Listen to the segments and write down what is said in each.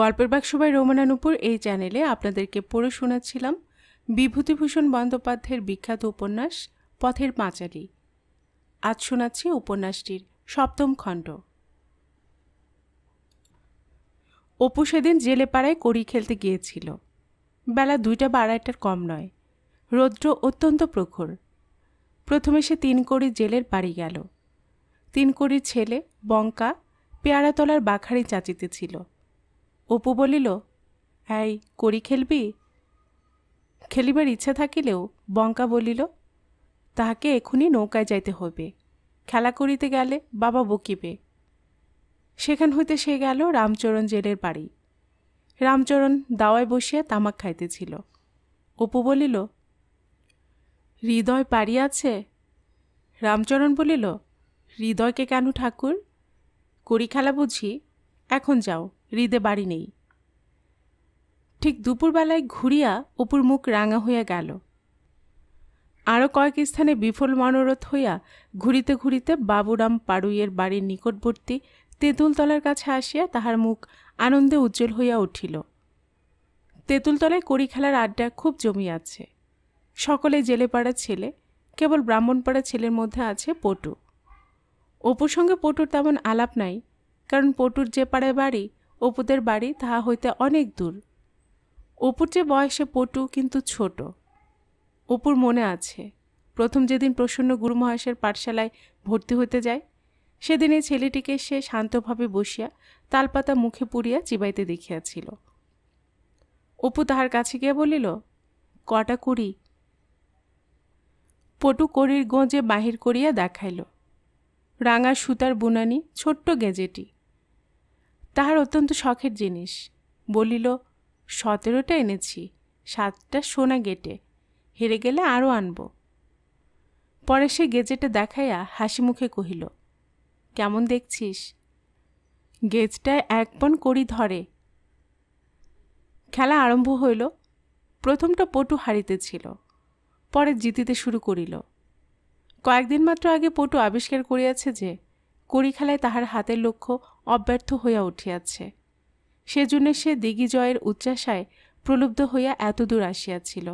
গল্পের বাক্স বাই রোমানানুপুর এই চ্যানেলে আপনাদেরকে পড়ে শোনাচ্ছিলাম বিভূতিভূষণ বন্দ্যোপাধ্যায়ের বিখ্যাত উপন্যাস পথের পাঁচালি আজ শোনাচ্ছি উপন্যাসটির সপ্তম খণ্ড অপু সেদিন জেলে পাড়ায় কড়ি খেলতে গিয়েছিল বেলা দুইটা বা আড়াইটার কম নয় রৌদ্র অত্যন্ত প্রখর প্রথমে সে তিন কড়ি জেলের বাড়ি গেল তিন কড়ির ছেলে বঙ্কা পেয়ারাতলার বাখারি চাচিতে ছিল অপু বলিল এই করি খেলবি খেলিবার ইচ্ছা থাকিলেও বঙ্কা বলিল তাহাকে এখনই নৌকায় যাইতে হইবে খেলা করিতে গেলে বাবা বকিবে সেখান হইতে সে গেল রামচরণ জেলের বাড়ি রামচরণ দাওয়ায় বসিয়া তামাক খাইতেছিল অপু বলিল হৃদয় পারি আছে রামচরণ বলিল হৃদয়কে কেন ঠাকুর করি খেলা বুঝি এখন যাও হৃদে বাড়ি নেই ঠিক দুপুরবেলায় ঘুরিয়া অপুর মুখ রাঙা হইয়া গেল আরও কয়েক স্থানে বিফল মনোরথ হইয়া ঘুরিতে ঘুরিতে বাবুরাম পাড়ুইয়ের বাড়ির নিকটবর্তী তেঁতুলতলার কাছে আসিয়া তাহার মুখ আনন্দে উজ্জ্বল হইয়া উঠিল তেঁতুলতলায় কড়ি খেলার আড্ডা খুব আছে সকলে জেলেপাড়ার ছেলে কেবল ব্রাহ্মণপাড়া ছেলের মধ্যে আছে পটু অপুর সঙ্গে পটুর তেমন আলাপ নাই কারণ পটুর যে পাড়ায় বাড়ি অপুদের বাড়ি তাহা হইতে অনেক দূর অপুর যে বয়সে পটু কিন্তু ছোট অপুর মনে আছে প্রথম যেদিন প্রসন্ন গুরুমহাশের পাঠশালায় ভর্তি হইতে যায় সেদিন এই ছেলেটিকে সে শান্তভাবে বসিয়া তালপাতা মুখে পুড়িয়া চিবাইতে দেখিয়াছিল অপু তাহার কাছে গিয়া বলিল কটা কুড়ি পটু কড়ির গোঁজে বাহির করিয়া দেখাইল রাঙা সুতার বুনানি ছোট্ট গেজেটি তাহার অত্যন্ত শখের জিনিস বলিল সতেরোটা এনেছি সাতটা সোনা গেটে হেরে গেলে আরও আনব পরে সে গেজেটে দেখাইয়া হাসি মুখে কহিল কেমন দেখছিস গেজটায় একপন করি ধরে খেলা আরম্ভ হইল প্রথমটা পটু হারিতেছিল পরে জিতিতে শুরু করিল কয়েকদিন মাত্র আগে পটু আবিষ্কার করিয়াছে যে কড়ি খেলায় তাহার হাতের লক্ষ্য অব্যর্থ হইয়া উঠিয়াছে সেজন্য সে দিগিজয়ের উচ্চাশায় প্রলুব্ধ হইয়া এতদূর আসিয়াছিল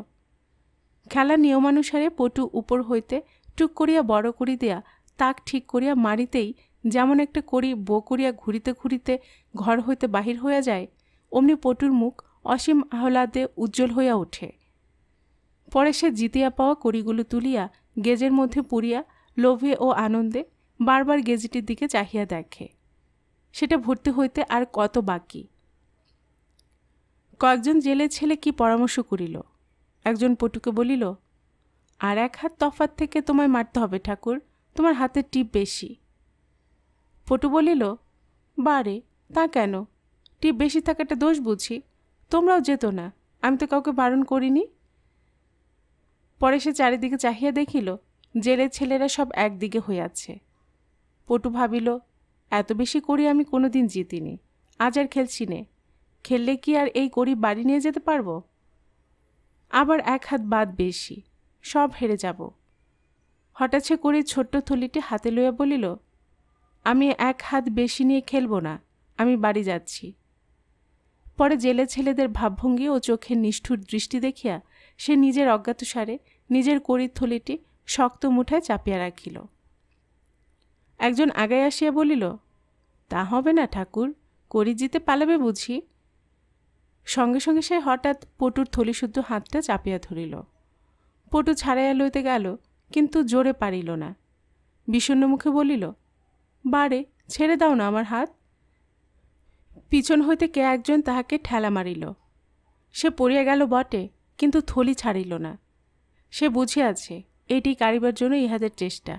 খেলা নিয়মানুসারে পটু উপর হইতে টুক করিয়া বড় করি দেয়া তাক ঠিক করিয়া মারিতেই যেমন একটা করি বো করিয়া ঘুরিতে ঘুরিতে ঘর হইতে বাহির হইয়া যায় অমনি পটুর মুখ অসীম আহ্লাদে উজ্জ্বল হইয়া ওঠে পরে সে জিতিয়া পাওয়া কড়িগুলো তুলিয়া গেজের মধ্যে পুরিয়া লোভে ও আনন্দে বারবার গেজিটির দিকে চাহিয়া দেখে সেটা ভর্তি হইতে আর কত বাকি কয়েকজন জেলে ছেলে কি পরামর্শ করিল একজন পটুকে বলিল আর এক হাত তফাত থেকে তোমায় মারতে হবে ঠাকুর তোমার হাতের টিপ বেশি পটু বলিল বারে তা কেন টিপ বেশি থাকাটা দোষ বুঝি তোমরাও যেত না আমি তো কাউকে বারণ করিনি পরে সে চারিদিকে চাহিয়া দেখিল জেলের ছেলেরা সব একদিকে হইয়াছে পটু ভাবিল এত বেশি করি আমি কোনো দিন জিতিনি আজ আর খেলছি নে খেললে কি আর এই করি বাড়ি নিয়ে যেতে পারবো আবার এক হাত বাদ বেশি সব হেরে যাব হঠাৎ সে করে ছোট্ট থলিটি হাতে লইয়া বলিল আমি এক হাত বেশি নিয়ে খেলবো না আমি বাড়ি যাচ্ছি পরে জেলে ছেলেদের ভাবভঙ্গি ও চোখের নিষ্ঠুর দৃষ্টি দেখিয়া সে নিজের অজ্ঞাতসারে নিজের করির থলিটি শক্ত মুঠায় চাপিয়া রাখিল একজন আগায় আসিয়া বলিল তা হবে না ঠাকুর করিজিতে পালাবে বুঝি সঙ্গে সঙ্গে সে হঠাৎ পটুর থলিশুদ্ধ হাতটা চাপিয়া ধরিল পটু ছাড়াইয়া লইতে গেল কিন্তু জোরে পারিল না বিষণ্ন মুখে বলিল বারে ছেড়ে দাও না আমার হাত পিছন হইতে কে একজন তাহাকে ঠেলা মারিল সে পড়িয়া গেল বটে কিন্তু থলি ছাড়িল না সে বুঝিয়াছে এটি কারিবার জন্য ইহাদের চেষ্টা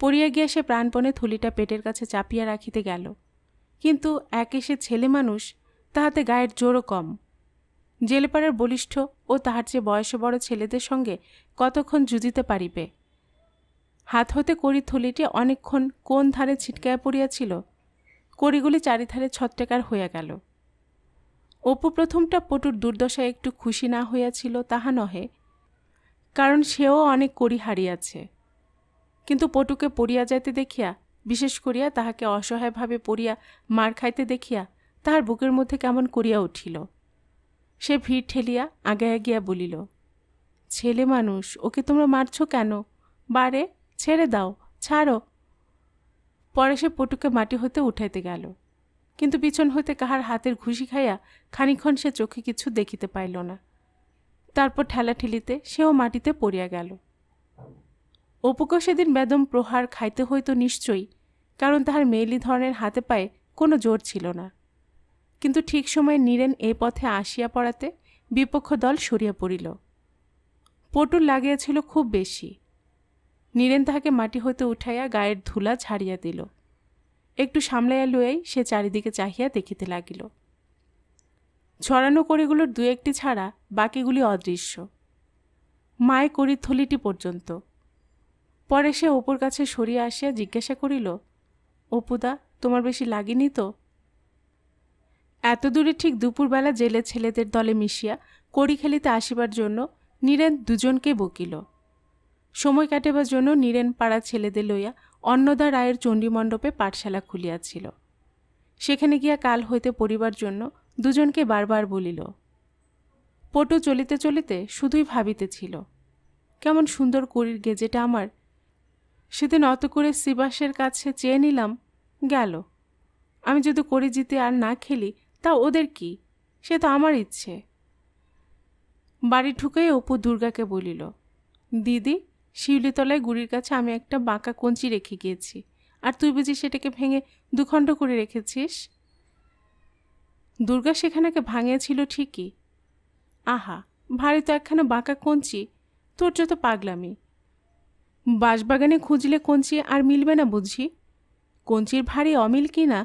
পড়িয়া গিয়া সে প্রাণপণে থলিটা পেটের কাছে চাপিয়া রাখিতে গেল কিন্তু একে সে ছেলে মানুষ তাহাতে গায়ের জোরও কম জেলপাড়ার বলিষ্ঠ ও তাহার চেয়ে বয়সে বড় ছেলেদের সঙ্গে কতক্ষণ জুজিতে পারিবে হাত হতে করি থলিটি অনেকক্ষণ কোন ধারে ছিটকায় পড়িয়াছিল করিগুলি চারিধারে ছত্রেকার হইয়া গেল অপু প্রথমটা পটুর দুর্দশায় একটু খুশি না হইয়াছিল তাহা নহে কারণ সেও অনেক করি হারিয়াছে কিন্তু পটুকে পড়িয়া যাইতে দেখিয়া বিশেষ করিয়া তাহাকে অসহায়ভাবে পড়িয়া মার খাইতে দেখিয়া তাহার বুকের মধ্যে কেমন করিয়া উঠিল সে ভিড় ঠেলিয়া আগায়া গিয়া বলিল ছেলে মানুষ ওকে তোমরা মারছ কেন বারে ছেড়ে দাও ছাড়ো পরে সে পটুকে মাটি হতে উঠাইতে গেল কিন্তু পিছন হইতে কাহার হাতের ঘুষি খাইয়া খানিক্ষণ সে চোখে কিছু দেখিতে পাইল না তারপর ঠেলাঠেলিতে সেও মাটিতে পড়িয়া গেল অপুকে সেদিন বেদম প্রহার খাইতে হইতো নিশ্চয়ই কারণ তাহার মেয়েলি ধরনের হাতে পায়ে কোনো জোর ছিল না কিন্তু ঠিক সময়ে নীরেন এ পথে আসিয়া পড়াতে বিপক্ষ দল সরিয়া পড়িল পটুর লাগিয়াছিল খুব বেশি নীরেন তাহাকে মাটি হইতে উঠাইয়া গায়ের ধুলা ছাড়িয়া দিল একটু সামলাইয়া লুয়াই সে চারিদিকে চাহিয়া দেখিতে লাগিল ছড়ানো কড়িগুলোর দু একটি ছাড়া বাকিগুলি অদৃশ্য মায়ে করি থলিটি পর্যন্ত পরে সে অপুর কাছে সরিয়া আসিয়া জিজ্ঞাসা করিল অপুদা তোমার বেশি লাগিনি তো এত দূরে ঠিক দুপুরবেলা জেলে ছেলেদের দলে মিশিয়া কড়ি খেলিতে আসিবার জন্য নীরেন দুজনকে বকিল সময় কাটেবার জন্য নীরেন পাড়া ছেলেদের লইয়া অন্নদা রায়ের চণ্ডীমণ্ডপে পাঠশালা খুলিয়াছিল সেখানে গিয়া কাল হইতে পড়িবার জন্য দুজনকে বারবার বলিল পটু চলিতে চলিতে শুধুই ভাবিতেছিল কেমন সুন্দর কুড়ির গেজেটা আমার সেদিন অত করে সিবাসের কাছে চেয়ে নিলাম গেল আমি যদি করে জিতে আর না খেলি তা ওদের কি সে তো আমার ইচ্ছে বাড়ি ঢুকেই অপু দুর্গাকে বলিল দিদি শিউলিতলায় গুড়ির কাছে আমি একটা বাঁকা কঞ্চি রেখে গিয়েছি আর তুই বুঝি সেটাকে ভেঙে দুখণ্ড করে রেখেছিস দুর্গা সেখানেকে ভাঙিয়েছিল ঠিকই আহা ভারী তো একখানা বাঁকা কঞ্চি তোর যত পাগলামি বাঁশবাগানে খুঁজলে কঞ্চি আর মিলবে না বুঝি কঞ্চির ভারী অমিল কি না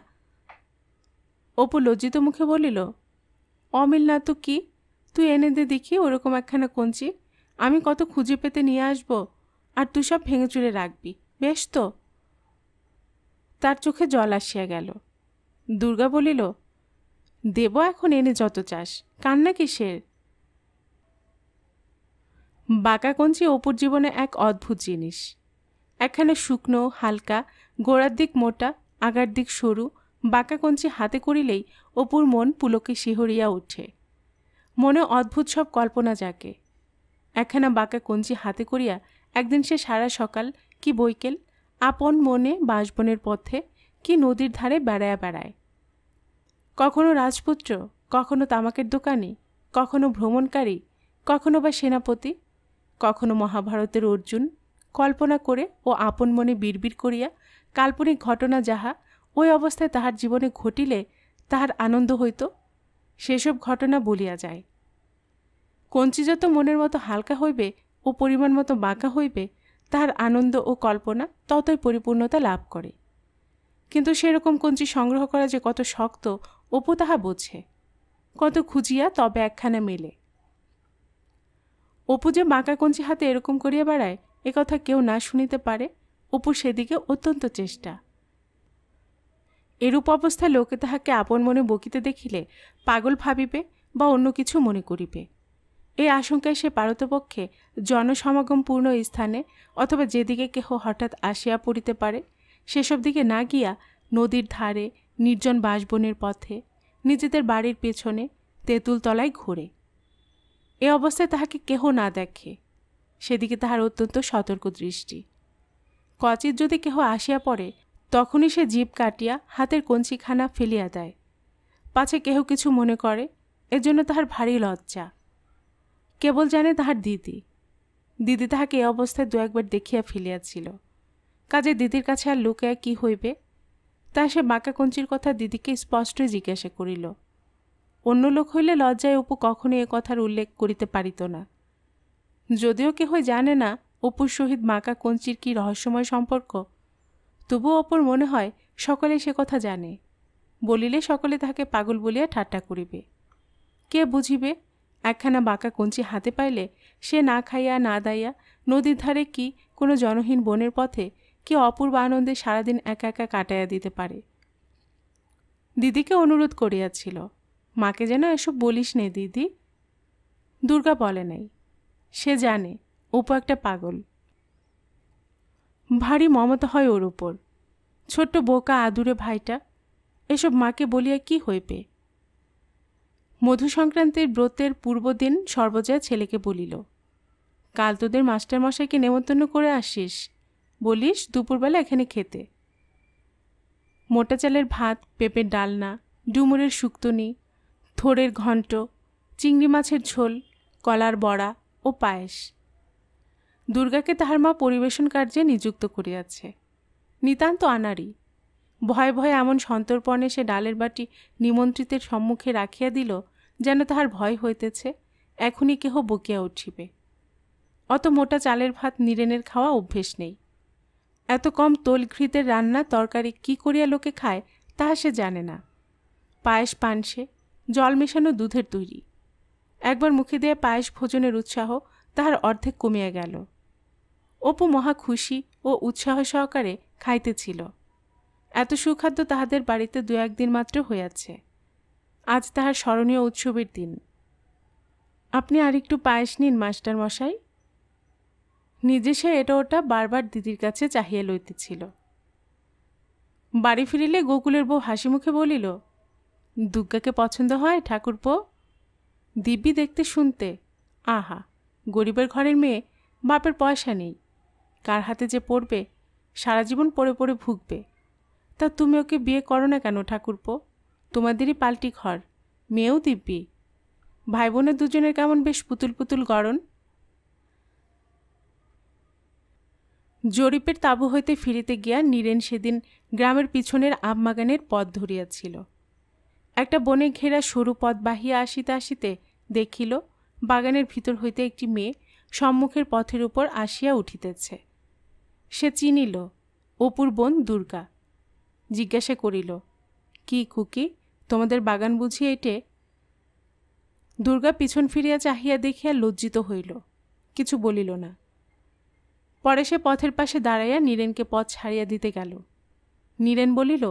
অপু লজ্জিত মুখে বলিল অমিল না তো কি তুই এনে দে দেখি ওরকম একখানা কঞ্চি আমি কত খুঁজে পেতে নিয়ে আসব আর তুই সব ভেঙে চুরে রাখবি বেশ তো তার চোখে জল আসিয়া গেল দুর্গা বলিল দেব এখন এনে যত চাস কান্না কিসের বাঁকা কঞ্চি অপুর জীবনে এক অদ্ভুত জিনিস একখানে শুকনো হালকা গোড়ার দিক মোটা আগার দিক সরু বাঁকা কঞ্চি হাতে করিলেই অপুর মন পুলকে শিহরিয়া ওঠে মনে অদ্ভুত সব কল্পনা জাগে একখানা বাঁকা কঞ্চি হাতে করিয়া একদিন সে সারা সকাল কি বৈকেল আপন মনে বাঁশবনের পথে কি নদীর ধারে বেড়ায়া বেড়ায় কখনো রাজপুত্র কখনো তামাকের দোকানি কখনো ভ্রমণকারী কখনো বা সেনাপতি কখনো মহাভারতের অর্জুন কল্পনা করে ও আপন মনে বিড়বিড় করিয়া কাল্পনিক ঘটনা যাহা ওই অবস্থায় তাহার জীবনে ঘটিলে তাহার আনন্দ হইত সেসব ঘটনা বলিয়া যায় কঞ্চি যত মনের মতো হালকা হইবে ও পরিমাণ মতো বাঁকা হইবে তাহার আনন্দ ও কল্পনা ততই পরিপূর্ণতা লাভ করে কিন্তু সেরকম কঞ্চি সংগ্রহ করা যে কত শক্ত অপু তাহা বোঝে কত খুঁজিয়া তবে একখানা মেলে অপু যে বাঁকা কঞ্চি হাতে এরকম করিয়া বেড়ায় এ কথা কেউ না শুনিতে পারে অপু সেদিকে অত্যন্ত চেষ্টা এরূপ অবস্থায় লোকে তাহাকে আপন মনে বকিতে দেখিলে পাগল ভাবিবে বা অন্য কিছু মনে করিবে এই আশঙ্কায় সে পারতপক্ষে জনসমাগমপূর্ণ স্থানে অথবা যেদিকে কেহ হঠাৎ আসিয়া পড়িতে পারে সেসব দিকে না গিয়া নদীর ধারে নির্জন বাসবনের পথে নিজেদের বাড়ির পেছনে তেঁতুলতলায় ঘোরে এ অবস্থায় তাহাকে কেহ না দেখে সেদিকে তাহার অত্যন্ত সতর্ক দৃষ্টি কচিত যদি কেহ আসিয়া পড়ে তখনই সে জীব কাটিয়া হাতের কঞ্চিখানা ফেলিয়া দেয় পাছে কেহ কিছু মনে করে এজন্য তাহার ভারী লজ্জা কেবল জানে তাহার দিদি দিদি তাহাকে এ অবস্থায় দু একবার দেখিয়া ফেলিয়াছিল কাজে দিদির কাছে আর লুকায় কি হইবে তা সে বাঁকা কঞ্চির কথা দিদিকে স্পষ্টই জিজ্ঞাসা করিল অন্য লোক হইলে লজ্জায় অপু কখনই এ কথার উল্লেখ করিতে পারিত না যদিও কেহ জানে না অপুর সহিত মাকা কঞ্চির কি রহস্যময় সম্পর্ক তবুও অপর মনে হয় সকলে সে কথা জানে বলিলে সকলে তাহাকে পাগল বলিয়া ঠাট্টা করিবে কে বুঝিবে একখানা বাঁকা কঞ্চি হাতে পাইলে সে না খাইয়া না দাইয়া নদীর ধারে কি কোনো জনহীন বনের পথে কি অপূর্ব আনন্দে সারাদিন একা একা কাটাইয়া দিতে পারে দিদিকে অনুরোধ করিয়াছিল মাকে যেন এসব বলিস নে দিদি দুর্গা বলে নাই সে জানে অপু একটা পাগল ভারী মমতা হয় ওর ওপর ছোট্ট বোকা আদুরে ভাইটা এসব মাকে বলিয়া কি হইবে মধু সংক্রান্তির ব্রতের পূর্বদিন সর্বজয়া ছেলেকে বলিল কাল তোদের মাস্টারমশাইকে নেমন্তন্ন করে আসিস বলিস দুপুরবেলা এখানে খেতে মোটা চালের ভাত পেঁপের ডালনা ডুমুরের শুক্তনি থোড়ের ঘণ্ট চিংড়ি মাছের ঝোল কলার বড়া ও পায়েস দুর্গাকে তাহার মা পরিবেশন কার্যে নিযুক্ত করিয়াছে নিতান্ত আনারি ভয় ভয়ে এমন সন্তর্পণে সে ডালের বাটি নিমন্ত্রিতের সম্মুখে রাখিয়া দিল যেন তাহার ভয় হইতেছে এখনই কেহ বকিয়া উঠিবে অত মোটা চালের ভাত নিরেনের খাওয়া অভ্যেস নেই এত কম তোলঘৃতের রান্না তরকারি কি করিয়া লোকে খায় তাহা সে জানে না পায়েস পানসে জল মেশানো দুধের তৈরি একবার মুখে দেয়া পায়েস ভোজনের উৎসাহ তাহার অর্ধেক কমিয়া গেল অপু মহা খুশি ও উৎসাহ সহকারে খাইতেছিল এত সুখাদ্য তাহাদের বাড়িতে দু একদিন মাত্র হইয়াছে আজ তাহার স্মরণীয় উৎসবের দিন আপনি আরেকটু পায়েস নিন মাস্টার মশাই নিজে সে এটা ওটা বারবার দিদির কাছে চাহিয়া লইতেছিল বাড়ি ফিরিলে গোকুলের বউ হাসি মুখে বলিল দুগ্গাকে পছন্দ হয় ঠাকুরপো দিব্যি দেখতে শুনতে আহা গরিবের ঘরের মেয়ে বাপের পয়সা নেই কার হাতে যে পড়বে সারা জীবন পড়ে পড়ে ভুগবে তা তুমি ওকে বিয়ে করো না কেন ঠাকুরপো তোমাদেরই পাল্টি ঘর মেয়েও দিব্যি ভাই বোনের দুজনের কেমন বেশ পুতুল পুতুল গড়ন জরিপের তাবু হইতে ফিরিতে গিয়া নীরেন সেদিন গ্রামের পিছনের আমবাগানের পথ ধরিয়াছিল একটা বনে ঘেরা সরু পথ বাহিয়া আসিতে আসিতে দেখিল বাগানের ভিতর হইতে একটি মেয়ে সম্মুখের পথের উপর আসিয়া উঠিতেছে সে চিনিল অপুর বোন দুর্গা জিজ্ঞাসা করিল কি কুকি তোমাদের বাগান বুঝি এটে দুর্গা পিছন ফিরিয়া চাহিয়া দেখিয়া লজ্জিত হইল কিছু বলিল না পরে সে পথের পাশে দাঁড়াইয়া নীরেনকে পথ ছাড়িয়া দিতে গেল নীরেন বলিল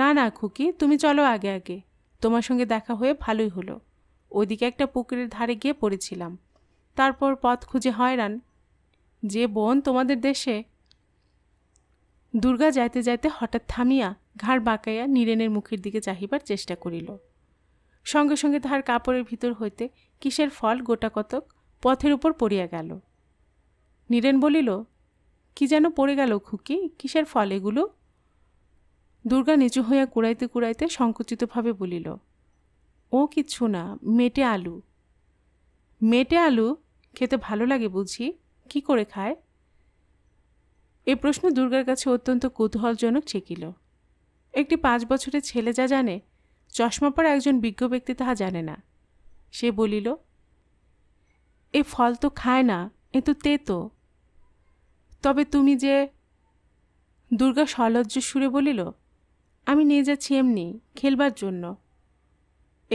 না না খুকি তুমি চলো আগে আগে তোমার সঙ্গে দেখা হয়ে ভালোই হলো ওদিকে একটা পুকুরের ধারে গিয়ে পড়েছিলাম তারপর পথ খুঁজে হয়রান যে বোন তোমাদের দেশে দুর্গা যাইতে যাইতে হঠাৎ থামিয়া ঘাড় বাঁকাইয়া নীরেনের মুখের দিকে চাহিবার চেষ্টা করিল সঙ্গে সঙ্গে তাহার কাপড়ের ভিতর হইতে কিসের ফল গোটা কতক পথের উপর পড়িয়া গেল নীরেন বলিল কি যেন পড়ে গেল খুকি কিসের ফল এগুলো দুর্গা নিচু হইয়া কুড়াইতে কুড়াইতে সংকুচিতভাবে বলিল ও কিচ্ছু না মেটে আলু মেটে আলু খেতে ভালো লাগে বুঝি কি করে খায় এ প্রশ্ন দুর্গার কাছে অত্যন্ত কৌতূহলজনক ঠেকিল একটি পাঁচ বছরের ছেলে যা জানে চশমা পর একজন বিজ্ঞ ব্যক্তি তাহা জানে না সে বলিল এ ফল তো খায় না এ তো তেতো তবে তুমি যে দুর্গা সলজ্জ সুরে বলিল আমি নিয়ে যাচ্ছি এমনি খেলবার জন্য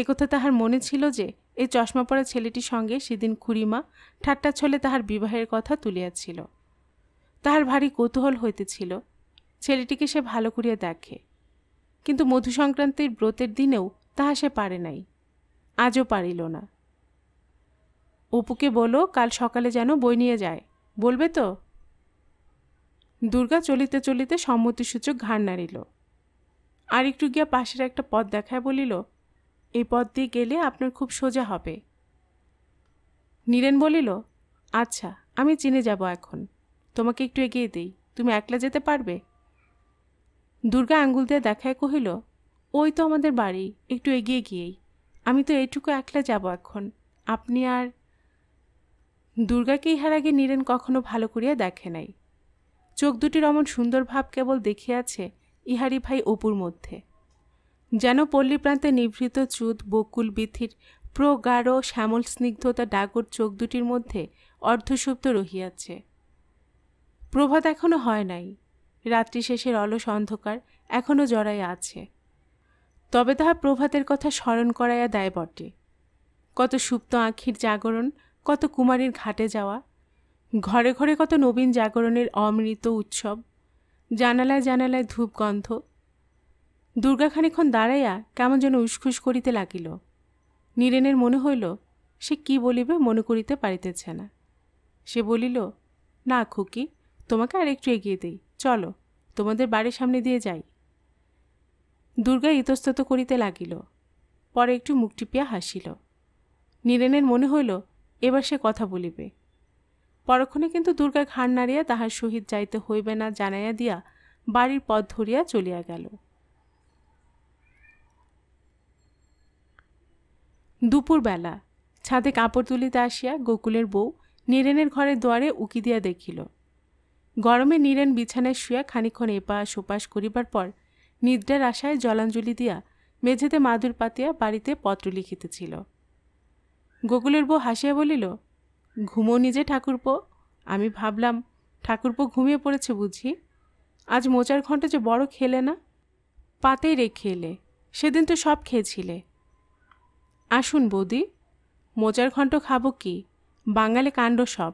একথা তাহার মনে ছিল যে এই চশমা পরা ছেলেটির সঙ্গে সেদিন খুড়িমা ঠাট্টা ছলে তাহার বিবাহের কথা তুলিয়াছিল তাহার ভারী কৌতূহল হইতেছিল ছেলেটিকে সে ভালো করিয়া দেখে কিন্তু মধু সংক্রান্তির ব্রতের দিনেও তাহা সে পারে নাই আজও পারিল না অপুকে বলো কাল সকালে যেন বই নিয়ে যায় বলবে তো দুর্গা চলিতে চলিতে সম্মতিসূচক ঘাড় নাড়িল আর একটু গিয়া পাশের একটা পথ দেখায় বলিল এই পথ দিয়ে গেলে আপনার খুব সোজা হবে নীরেন বলিল আচ্ছা আমি চিনে যাব এখন তোমাকে একটু এগিয়ে দিই তুমি একলা যেতে পারবে দুর্গা আঙ্গুল দিয়ে দেখায় কহিল ওই তো আমাদের বাড়ি একটু এগিয়ে গিয়েই আমি তো এইটুকু একলা যাব এখন আপনি আর দুর্গাকে ইহার আগে নীরেন কখনো ভালো করিয়া দেখে নাই চোখ দুটির অমন সুন্দর ভাব কেবল দেখিয়াছে ইহারি ভাই অপুর মধ্যে যেন পল্লী প্রান্তে নিভৃত চুদ বকুল বিথির প্রগাঢ় শ্যামল স্নিগ্ধতা ডাগর চোখ দুটির মধ্যে অর্ধসুপ্ত রহিয়াছে প্রভাত এখনও হয় নাই রাত্রি শেষের অলস অন্ধকার এখনও জড়াইয়া আছে তবে তাহা প্রভাতের কথা স্মরণ করাইয়া দেয় বটে কত সুপ্ত আঁখির জাগরণ কত কুমারীর ঘাটে যাওয়া ঘরে ঘরে কত নবীন জাগরণের অমৃত উৎসব জানালায় জানালায় ধূপগন্ধ দুর্গা খানিক্ষণ দাঁড়াইয়া কেমন যেন উসখুস করিতে লাগিল নীরেনের মনে হইল সে কি বলিবে মনে করিতে পারিতেছে না সে বলিল না খুকি তোমাকে আর একটু এগিয়ে দেই চলো তোমাদের বাড়ির সামনে দিয়ে যাই দুর্গা ইতস্তত করিতে লাগিল পরে একটু মুখ টিপিয়া হাসিল নীরেনের মনে হইল এবার সে কথা বলিবে পরক্ষণে কিন্তু দুর্গা ঘাড় নাড়িয়া তাহার সহিত যাইতে হইবে না জানাইয়া দিয়া বাড়ির পথ ধরিয়া চলিয়া গেল দুপুরবেলা ছাদে কাপড় তুলিতে আসিয়া গোকুলের বউ নীরেনের ঘরের দুয়ারে উকি দিয়া দেখিল গরমে নীরেন বিছানায় শুয়া খানিক্ষণ এপাশ ওপাশ করিবার পর নিদ্রার আশায় জলাঞ্জলি দিয়া মেঝেতে মাদুর পাতিয়া বাড়িতে পত্র লিখিতেছিল গোকুলের বউ হাসিয়া বলিল ঘুমো নিজে ঠাকুরপো আমি ভাবলাম ঠাকুরপো ঘুমিয়ে পড়েছে বুঝি আজ মোচার ঘন্টা যে বড় খেলে না পাতেই রেখে এলে সেদিন তো সব খেয়েছিলে আসুন বৌদি মোচার ঘন্ট খাবো কি বাঙালি কাণ্ড সব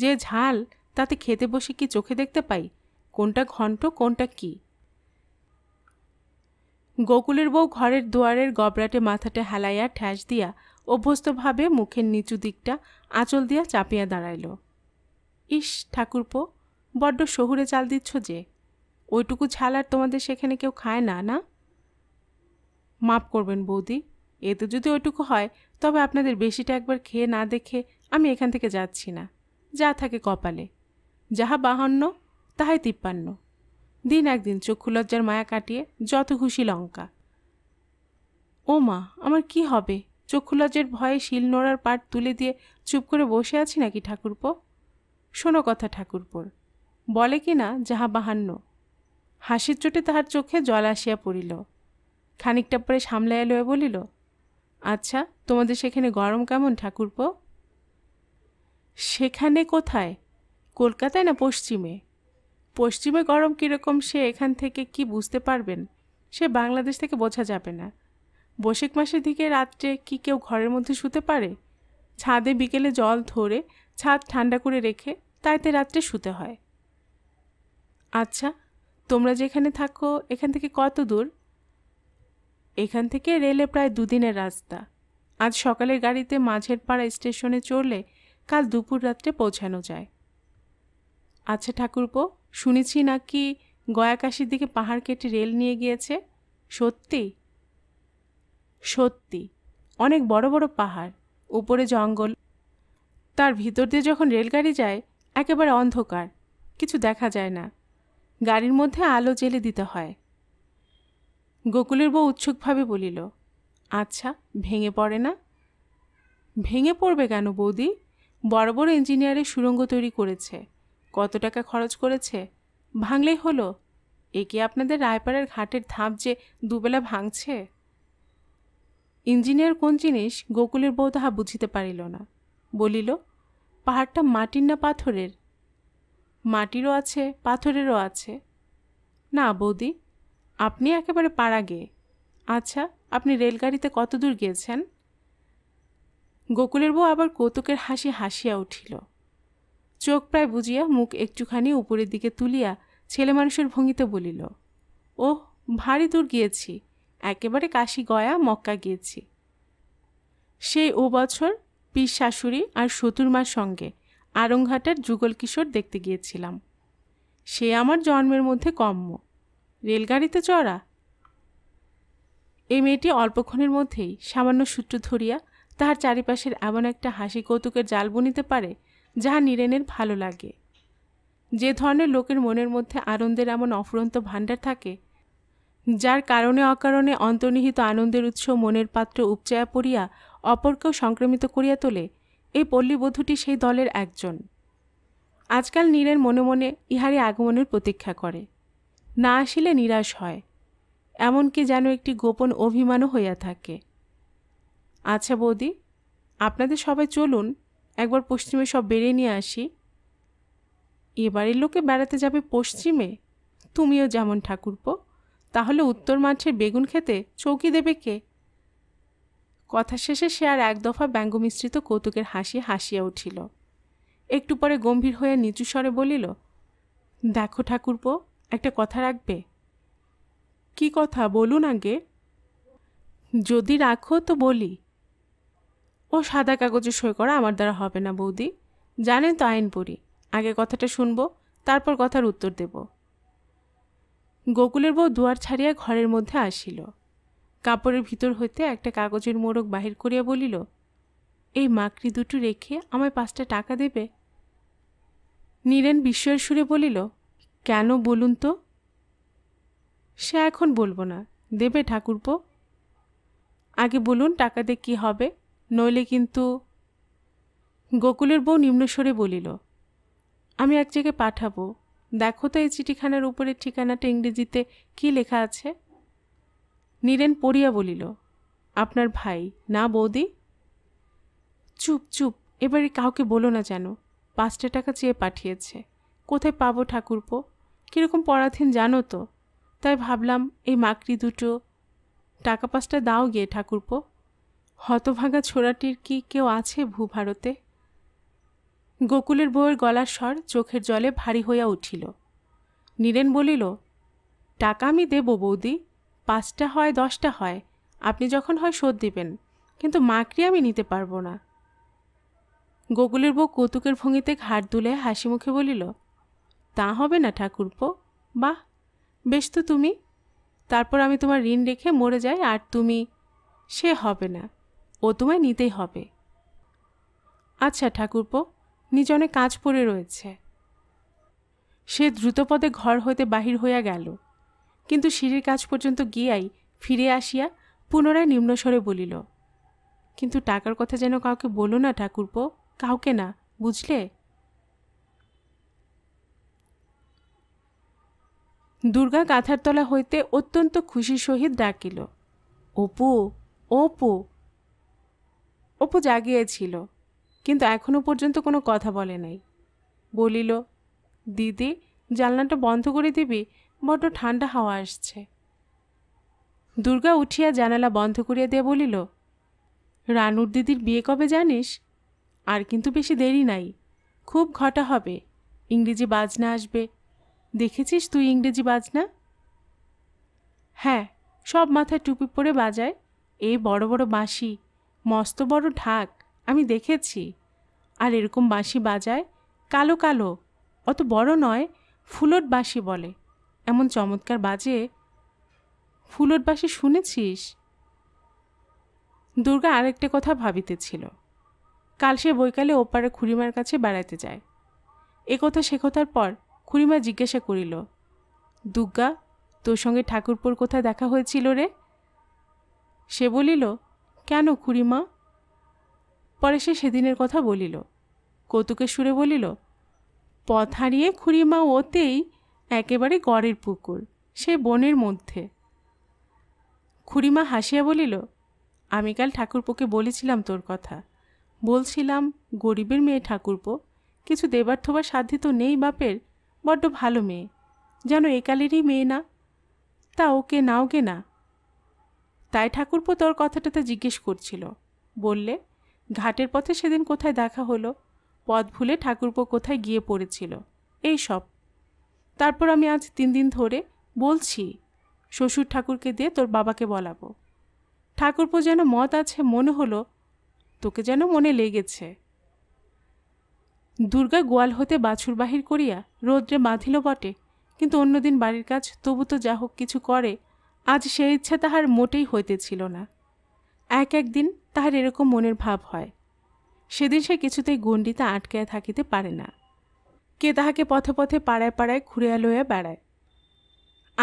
যে ঝাল তাতে খেতে বসে কি চোখে দেখতে পাই কোনটা ঘন্ট কোনটা কি গোকুলের বউ ঘরের দুয়ারের গবরাটে মাথাটা হেলাইয়া ঠ্যাস দিয়া অভ্যস্তভাবে মুখের নিচু দিকটা আঁচল দিয়া চাপিয়া দাঁড়াইল ইস ঠাকুরপো বড্ড শহুরে চাল দিচ্ছ যে ওইটুকু ছাল আর তোমাদের সেখানে কেউ খায় না না মাপ করবেন বৌদি এ তো যদি ওইটুকু হয় তবে আপনাদের বেশিটা একবার খেয়ে না দেখে আমি এখান থেকে যাচ্ছি না যা থাকে কপালে যাহা বাহান্ন তাহাই তিপ্পান্ন দিন একদিন চক্ষু লজ্জার মায়া কাটিয়ে যত খুশি লঙ্কা ও মা আমার কি হবে চক্ষুলজ্জের ভয়ে শিল নোড়ার পাট তুলে দিয়ে চুপ করে বসে আছি নাকি ঠাকুরপো শোনো কথা ঠাকুরপোর বলে কি না যাহা বাহান্ন হাসির চোটে তাহার চোখে জল আসিয়া পড়িল খানিকটা পরে সামলাইয়া এলো বলিল আচ্ছা তোমাদের সেখানে গরম কেমন ঠাকুরপো সেখানে কোথায় কলকাতায় না পশ্চিমে পশ্চিমে গরম কীরকম সে এখান থেকে কি বুঝতে পারবেন সে বাংলাদেশ থেকে বোঝা যাবে না বৈশাখ মাসের দিকে রাত্রে কি কেউ ঘরের মধ্যে শুতে পারে ছাদে বিকেলে জল ধরে ছাদ ঠান্ডা করে রেখে তাইতে রাত্রে শুতে হয় আচ্ছা তোমরা যেখানে থাকো এখান থেকে কত দূর এখান থেকে রেলে প্রায় দুদিনের রাস্তা আজ সকালের গাড়িতে মাঝের পাড়া স্টেশনে চড়লে কাল দুপুর রাত্রে পৌঁছানো যায় আচ্ছা ঠাকুরপো শুনেছি নাকি গয়াকাশির দিকে পাহাড় কেটে রেল নিয়ে গিয়েছে সত্যি সত্যি অনেক বড় বড় পাহাড় উপরে জঙ্গল তার ভিতর দিয়ে যখন রেলগাড়ি যায় একেবারে অন্ধকার কিছু দেখা যায় না গাড়ির মধ্যে আলো জেলে দিতে হয় গোকুলের বউ উৎসুকভাবে বলিল আচ্ছা ভেঙে পড়ে না ভেঙে পড়বে কেন বৌদি বড় বড় ইঞ্জিনিয়ারের সুরঙ্গ তৈরি করেছে কত টাকা খরচ করেছে ভাঙলেই হলো একে আপনাদের রায়পাড়ার ঘাটের ধাপ যে দুবেলা ভাঙছে ইঞ্জিনিয়ার কোন জিনিস গোকুলের বউ তাহা বুঝিতে পারিল না বলিল পাহাড়টা মাটির না পাথরের মাটিরও আছে পাথরেরও আছে না বৌদি আপনি একেবারে পাড়া গেয়ে আচ্ছা আপনি রেলগাড়িতে কত দূর গিয়েছেন গোকুলের বউ আবার কৌতুকের হাসি হাসিয়া উঠিল চোখ প্রায় বুঝিয়া মুখ একটুখানি উপরের দিকে তুলিয়া ছেলে মানুষের ভঙ্গিতে বলিল ওহ ভারী দূর গিয়েছি একেবারে কাশি গয়া মক্কা গিয়েছি সেই ও বছর পীর শাশুড়ি আর শতুরমার সঙ্গে আরংঘাটার যুগল কিশোর দেখতে গিয়েছিলাম সে আমার জন্মের মধ্যে কম্য রেলগাড়িতে চড়া এই মেয়েটি অল্পক্ষণের মধ্যেই সামান্য সূত্র ধরিয়া তাহার চারিপাশের এমন একটা হাসি কৌতুকের জাল বুনিতে পারে যাহা নীরেনের ভালো লাগে যে ধরনের লোকের মনের মধ্যে আনন্দের এমন অফুরন্ত ভাণ্ডার থাকে যার কারণে অকারণে অন্তর্নিহিত আনন্দের উৎস মনের পাত্র উপচায়া পড়িয়া অপরকেও সংক্রমিত করিয়া তোলে এই পল্লীবধূটি সেই দলের একজন আজকাল নীরের মনে মনে ইহারি আগমনের প্রতীক্ষা করে না আসিলে নিরাশ হয় এমনকি যেন একটি গোপন অভিমানও হইয়া থাকে আচ্ছা বৌদি আপনাদের সবাই চলুন একবার পশ্চিমে সব বেরিয়ে নিয়ে আসি এবারের লোকে বেড়াতে যাবে পশ্চিমে তুমিও যেমন ঠাকুরপো তাহলে উত্তর মাঠের বেগুন খেতে চৌকি দেবে কে কথা শেষে সে আর এক দফা ব্যঙ্গমিশ্রিত কৌতুকের হাসি হাসিয়া উঠিল একটু পরে গম্ভীর হয়ে নিচু স্বরে বলিল দেখো ঠাকুরপো একটা কথা রাখবে কি কথা বলুন আগে যদি রাখো তো বলি ও সাদা কাগজে সই করা আমার দ্বারা হবে না বৌদি জানেন তো আইন পড়ি আগে কথাটা শুনবো তারপর কথার উত্তর দেবো গোকুলের বউ দুয়ার ছাড়িয়া ঘরের মধ্যে আসিল কাপড়ের ভিতর হইতে একটা কাগজের মোড়ক বাহির করিয়া বলিল এই মাকড়ি দুটো রেখে আমায় পাঁচটা টাকা দেবে নীরেন বিস্ময়ের সুরে বলিল কেন বলুন তো সে এখন বলবো না দেবে ঠাকুরপো আগে বলুন টাকাতে কি হবে নইলে কিন্তু গোকুলের বউ নিম্নস্বরে বলিল আমি এক জায়গায় পাঠাবো দেখো তো এই চিঠিখানার উপরের ঠিকানাটা ইংরেজিতে কি লেখা আছে নীরেন পড়িয়া বলিল আপনার ভাই না বৌদি চুপ চুপ এবারে কাউকে বলো না জানো পাঁচটা টাকা চেয়ে পাঠিয়েছে কোথায় পাবো ঠাকুরপো কীরকম পরাধীন জানো তো তাই ভাবলাম এই মাকড়ি দুটো টাকা পাঁচটা দাও গিয়ে ঠাকুরপো হতভাগা ছোড়াটির কি কেউ আছে ভূভারতে গোকুলের বউয়ের গলার স্বর চোখের জলে ভারী হইয়া উঠিল নীরেন বলিল টাকা আমি দেব বৌদি পাঁচটা হয় দশটা হয় আপনি যখন হয় শোধ দিবেন কিন্তু মাকড়ি আমি নিতে পারবো না গোকুলের বউ কৌতুকের ভঙ্গিতে ঘাট দুলে হাসি মুখে বলিল তা হবে না ঠাকুরপো বাহ বেশ তো তুমি তারপর আমি তোমার ঋণ রেখে মরে যাই আর তুমি সে হবে না ও তোমায় নিতেই হবে আচ্ছা ঠাকুরপো নিজনে অনেক কাজ পড়ে রয়েছে সে দ্রুতপদে ঘর হইতে বাহির হইয়া গেল কিন্তু সিঁড়ির কাজ পর্যন্ত গিয়াই ফিরে আসিয়া পুনরায় নিম্নস্বরে বলিল কিন্তু টাকার কথা যেন কাউকে বলো না ঠাকুরপো কাউকে না বুঝলে দুর্গা কাঁথার তলা হইতে অত্যন্ত খুশির সহিত ডাকিল অপু অপু অপু জাগিয়েছিল কিন্তু এখনও পর্যন্ত কোনো কথা বলে নাই বলিল দিদি জানলাটা বন্ধ করে দিবি বড্ড ঠান্ডা হাওয়া আসছে দুর্গা উঠিয়া জানালা বন্ধ করিয়া দিয়ে বলিল রানুর দিদির বিয়ে কবে জানিস আর কিন্তু বেশি দেরি নাই খুব ঘটা হবে ইংরেজি বাজনা আসবে দেখেছিস তুই ইংরেজি বাজনা হ্যাঁ সব মাথায় টুপি পরে বাজায় এই বড় বড় বাঁশি মস্ত বড় ঢাক আমি দেখেছি আর এরকম বাঁশি বাজায় কালো কালো অত বড় নয় ফুলট বাঁশি বলে এমন চমৎকার বাজে ফুলট বাঁশি শুনেছিস দুর্গা আরেকটা কথা ভাবিতেছিল কাল সে বৈকালে ওপারে খুড়িমার কাছে বেড়াইতে যায় এ কথা সে কথার পর খুড়িমা জিজ্ঞাসা করিল দুর্গা তোর সঙ্গে ঠাকুরপুর কোথায় দেখা হয়েছিল রে সে বলিল কেন খুড়িমা পরে সে সেদিনের কথা বলিল কৌতুকের সুরে বলিল পথ হারিয়ে খুঁড়িমা ওতেই একেবারে গড়ের পুকুর সে বনের মধ্যে খুড়িমা হাসিয়া বলিল আমি কাল ঠাকুরপোকে বলেছিলাম তোর কথা বলছিলাম গরিবের মেয়ে ঠাকুরপো কিছু দেবার থোবার সাধ্য তো নেই বাপের বড্ড ভালো মেয়ে যেন একালেরই মেয়ে না তা ওকে নাও কে না তাই ঠাকুরপো তোর কথাটাতে জিজ্ঞেস করছিল বললে ঘাটের পথে সেদিন কোথায় দেখা হলো পথ ভুলে ঠাকুরপো কোথায় গিয়ে পড়েছিল এই সব তারপর আমি আজ তিন দিন ধরে বলছি শ্বশুর ঠাকুরকে দিয়ে তোর বাবাকে বলাবো ঠাকুরপো যেন মত আছে মনে হলো তোকে যেন মনে লেগেছে দুর্গা গোয়াল হতে বাছুর বাহির করিয়া রোদ্রে বাঁধিল বটে কিন্তু অন্যদিন বাড়ির কাজ তবু তো যা হোক কিছু করে আজ সে ইচ্ছা তাহার মোটেই হইতেছিল না এক একদিন তাহার এরকম মনের ভাব হয় সেদিন সে কিছুতেই গণ্ডিতে আটকায় থাকিতে পারে না কে তাহাকে পথে পথে পাড়ায় পাড়ায় ঘুরিয়া লইয়া বেড়ায়